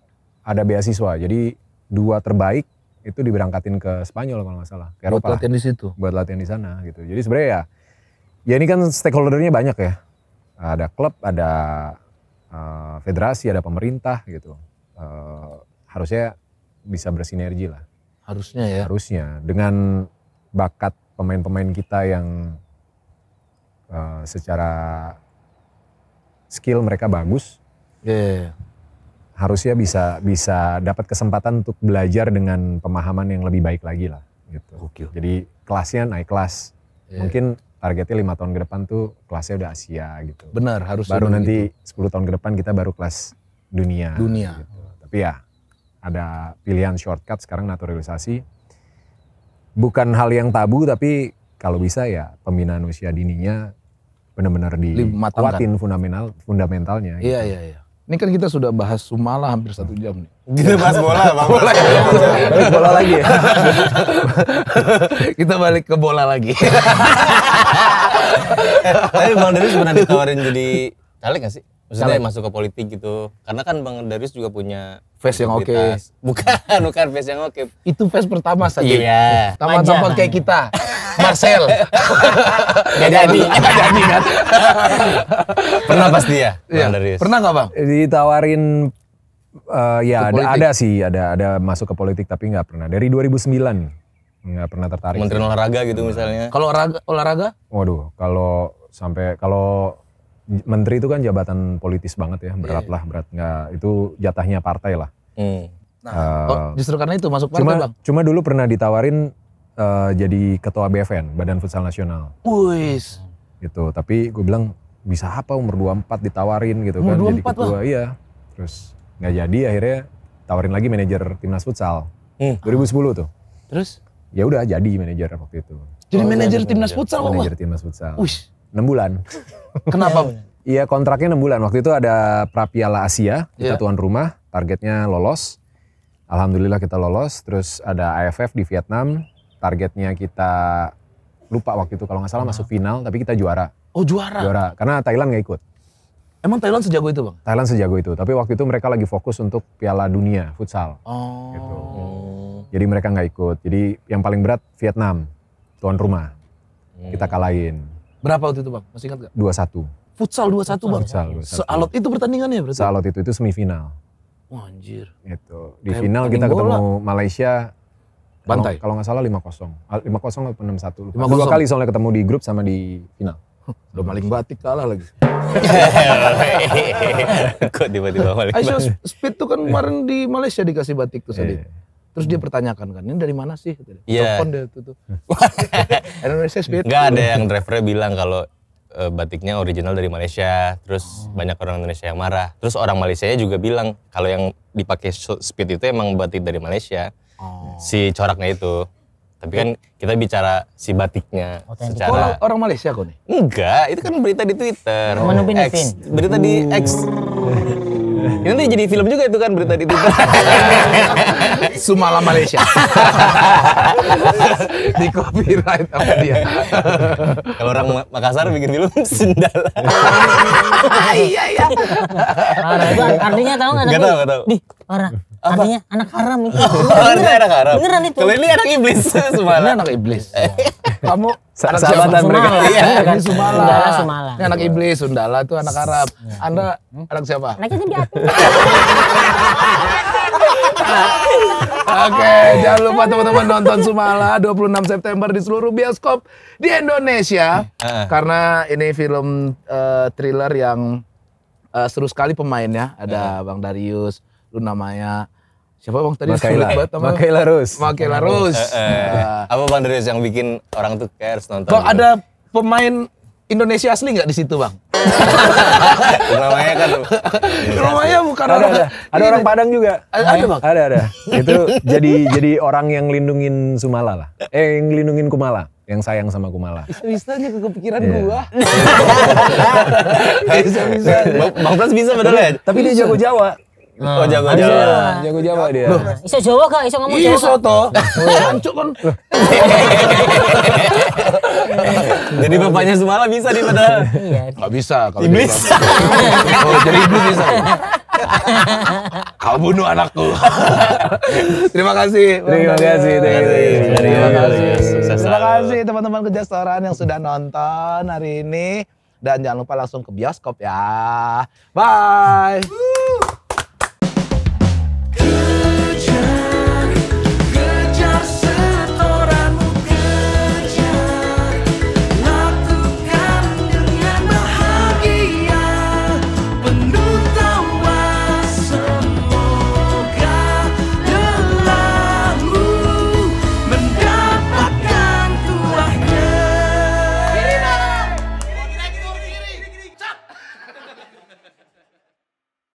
ada beasiswa. Jadi dua terbaik itu diberangkatin ke Spanyol kalau nggak salah. Ke Buat Eropa. latihan di situ. Buat latihan di sana gitu. Jadi sebenarnya ya, ya ini kan stakeholdernya banyak ya. Ada klub, ada uh, federasi, ada pemerintah gitu. Uh, harusnya bisa bersinergi lah. Harusnya ya. Harusnya dengan bakat pemain-pemain kita yang uh, secara skill mereka bagus. Yeah. Iya, iya. Harusnya bisa bisa dapat kesempatan untuk belajar dengan pemahaman yang lebih baik lagi lah gitu. okay. Jadi kelasnya naik kelas. Yeah. Mungkin targetnya lima tahun ke depan tuh kelasnya udah Asia gitu. Benar, harus baru nanti gitu. 10 tahun ke depan kita baru kelas dunia. Dunia. Gitu. Tapi ya ada pilihan shortcut sekarang naturalisasi bukan hal yang tabu tapi kalau bisa ya pembinaan usia dininya benar-benar dikuatin fundamental fundamentalnya. Gitu. Iya gitu. iya iya. Ini kan kita sudah bahas Sumala hampir satu hmm. jam nih. Kita iya. bahas bola, bang. bola, ya. bola, bola lagi. Ya. kita balik ke bola lagi. Eh, tapi Bang Dewi sebenarnya ditawarin jadi caleg gak sih? Maksudnya masuk ke politik gitu. Karena kan Bang Darius juga punya face yang oke. Okay. Bukan, bukan face yang oke. Okay. Itu face pertama saja. Iya. Taman-taman kayak kita. Marcel. gak jadi. gak jadi kan. pernah pasti ya Bang iya. Darius? Pernah gak Bang? Ditawarin uh, ya ada, ada sih, ada ada masuk ke politik tapi nggak pernah. Dari 2009 nggak pernah tertarik. Menteri olahraga gitu misalnya. Kalau olahraga, olahraga? Waduh, kalau sampai kalau menteri itu kan jabatan politis banget ya, berat iya, iya. lah, berat nggak itu jatahnya partai lah. Hmm. Nah, uh, justru karena itu masuk partai cuma, bang. Cuma dulu pernah ditawarin uh, jadi ketua BFN, Badan Futsal Nasional. Wuih. Gitu, tapi gue bilang bisa apa umur 24 ditawarin gitu umur kan 24 jadi ketua, bang. iya. Terus nggak jadi akhirnya tawarin lagi manajer timnas futsal. Hmm. 2010 tuh. Terus? Ya udah jadi manajer waktu itu. Jadi oh, manajer timnas futsal Manajer timnas futsal. Uish. 6 bulan. Kenapa? Iya kontraknya 6 bulan. Waktu itu ada Prapiala Asia, kita yeah. tuan rumah, targetnya lolos. Alhamdulillah kita lolos. Terus ada AFF di Vietnam, targetnya kita lupa waktu itu kalau nggak salah masuk final, tapi kita juara. Oh juara? Juara, karena Thailand nggak ikut. Emang Thailand sejago itu bang? Thailand sejago itu, tapi waktu itu mereka lagi fokus untuk Piala Dunia futsal. Oh. Gitu. Jadi mereka nggak ikut. Jadi yang paling berat Vietnam, tuan rumah. Kita kalahin. Berapa waktu itu bang? Masih ingat gak? 21. Futsal 21 bang? Futsal 21. Sealot itu pertandingannya berarti? Sealot itu, itu semifinal. Wah oh, anjir. Itu. Di Kayak final kita ketemu bola. Malaysia. Bantai? Kalau nggak salah 5-0. 5-0 atau 6-1. Lupa. Dua kali soalnya ketemu di grup sama di final. Udah maling batik kalah lagi. Kok tiba-tiba maling batik? Aisyah Speed tuh kan kemarin di Malaysia dikasih batik tuh tadi. Iya. Terus dia pertanyakan hmm. kan, ini dari mana sih? Gitu iya. Yeah. Telepon itu tuh. Indonesia speed. Enggak ada yang drivernya bilang kalau eh, batiknya original dari Malaysia. Terus hmm. banyak orang Indonesia yang marah. Terus orang Malaysia juga bilang kalau yang dipakai speed itu emang batik dari Malaysia. Oh. Si coraknya itu. Tapi kan kita bicara si batiknya secara... orang, orang Malaysia kok nih? Enggak, itu kan berita di Twitter. Oh. X, berita di X. Uh. Nanti jadi film juga itu kan berita di Twitter. Sumala Malaysia. di copyright apa dia. Kalau orang Makassar bikin film sendal. Ah, iya iya. Artinya tahu nggak? Gak tahu gak tahu. Di orang apa? Artinya anak haram itu. Oh, beneran, anak haram. Beneran itu. Kalau ini anak iblis Sumala. Ini anak iblis. Kamu anak sahabatan mereka. Iya, iya kan? Sumala. Sundala Sumala. Ini anak iblis, Sundala itu anak Arab. Iya. Anda hmm? anak siapa? Anaknya Oke, jangan lupa teman-teman nonton Sumala 26 September di seluruh bioskop di Indonesia. Eh. Karena ini film eh, thriller yang eh, seru sekali pemainnya. Ada Bang Darius, Luna Maya, Siapa bang tadi? Makaila. Makaila Rus. makailah Rus. Eh, eh. Ah. Apa bang tadi yang bikin orang tuh cares nonton? Kok gitu? ada pemain Indonesia asli nggak di situ bang? Rumahnya kan Rumahnya bukan ada, Ada, orang Padang juga. Ada, ada bang. Ada ada. Itu jadi jadi orang yang lindungin Sumala lah. Eh yang lindungin Kumala yang sayang sama Kumala. Iya. bisa aja ke kepikiran yeah. gua. bisa-bisa. Bang Pras bisa padahal ya? Tapi dia jago Jawa. Oh, oh, jago Jawa. Jago Jawa dia. Loh, iso Jawa kak, iso ngomong iya, Jawa. Iso to. Cancuk kan. jadi bapaknya semalam bisa di padahal. Iya. Enggak bisa kalau iblis. oh, jadi iblis bisa. Kau bunuh anakku. terima kasih. Terima kasih. Terima kasih. Terima kasih. teman-teman kerja setoran yang sudah nonton hari ini dan jangan lupa langsung ke bioskop ya. Bye.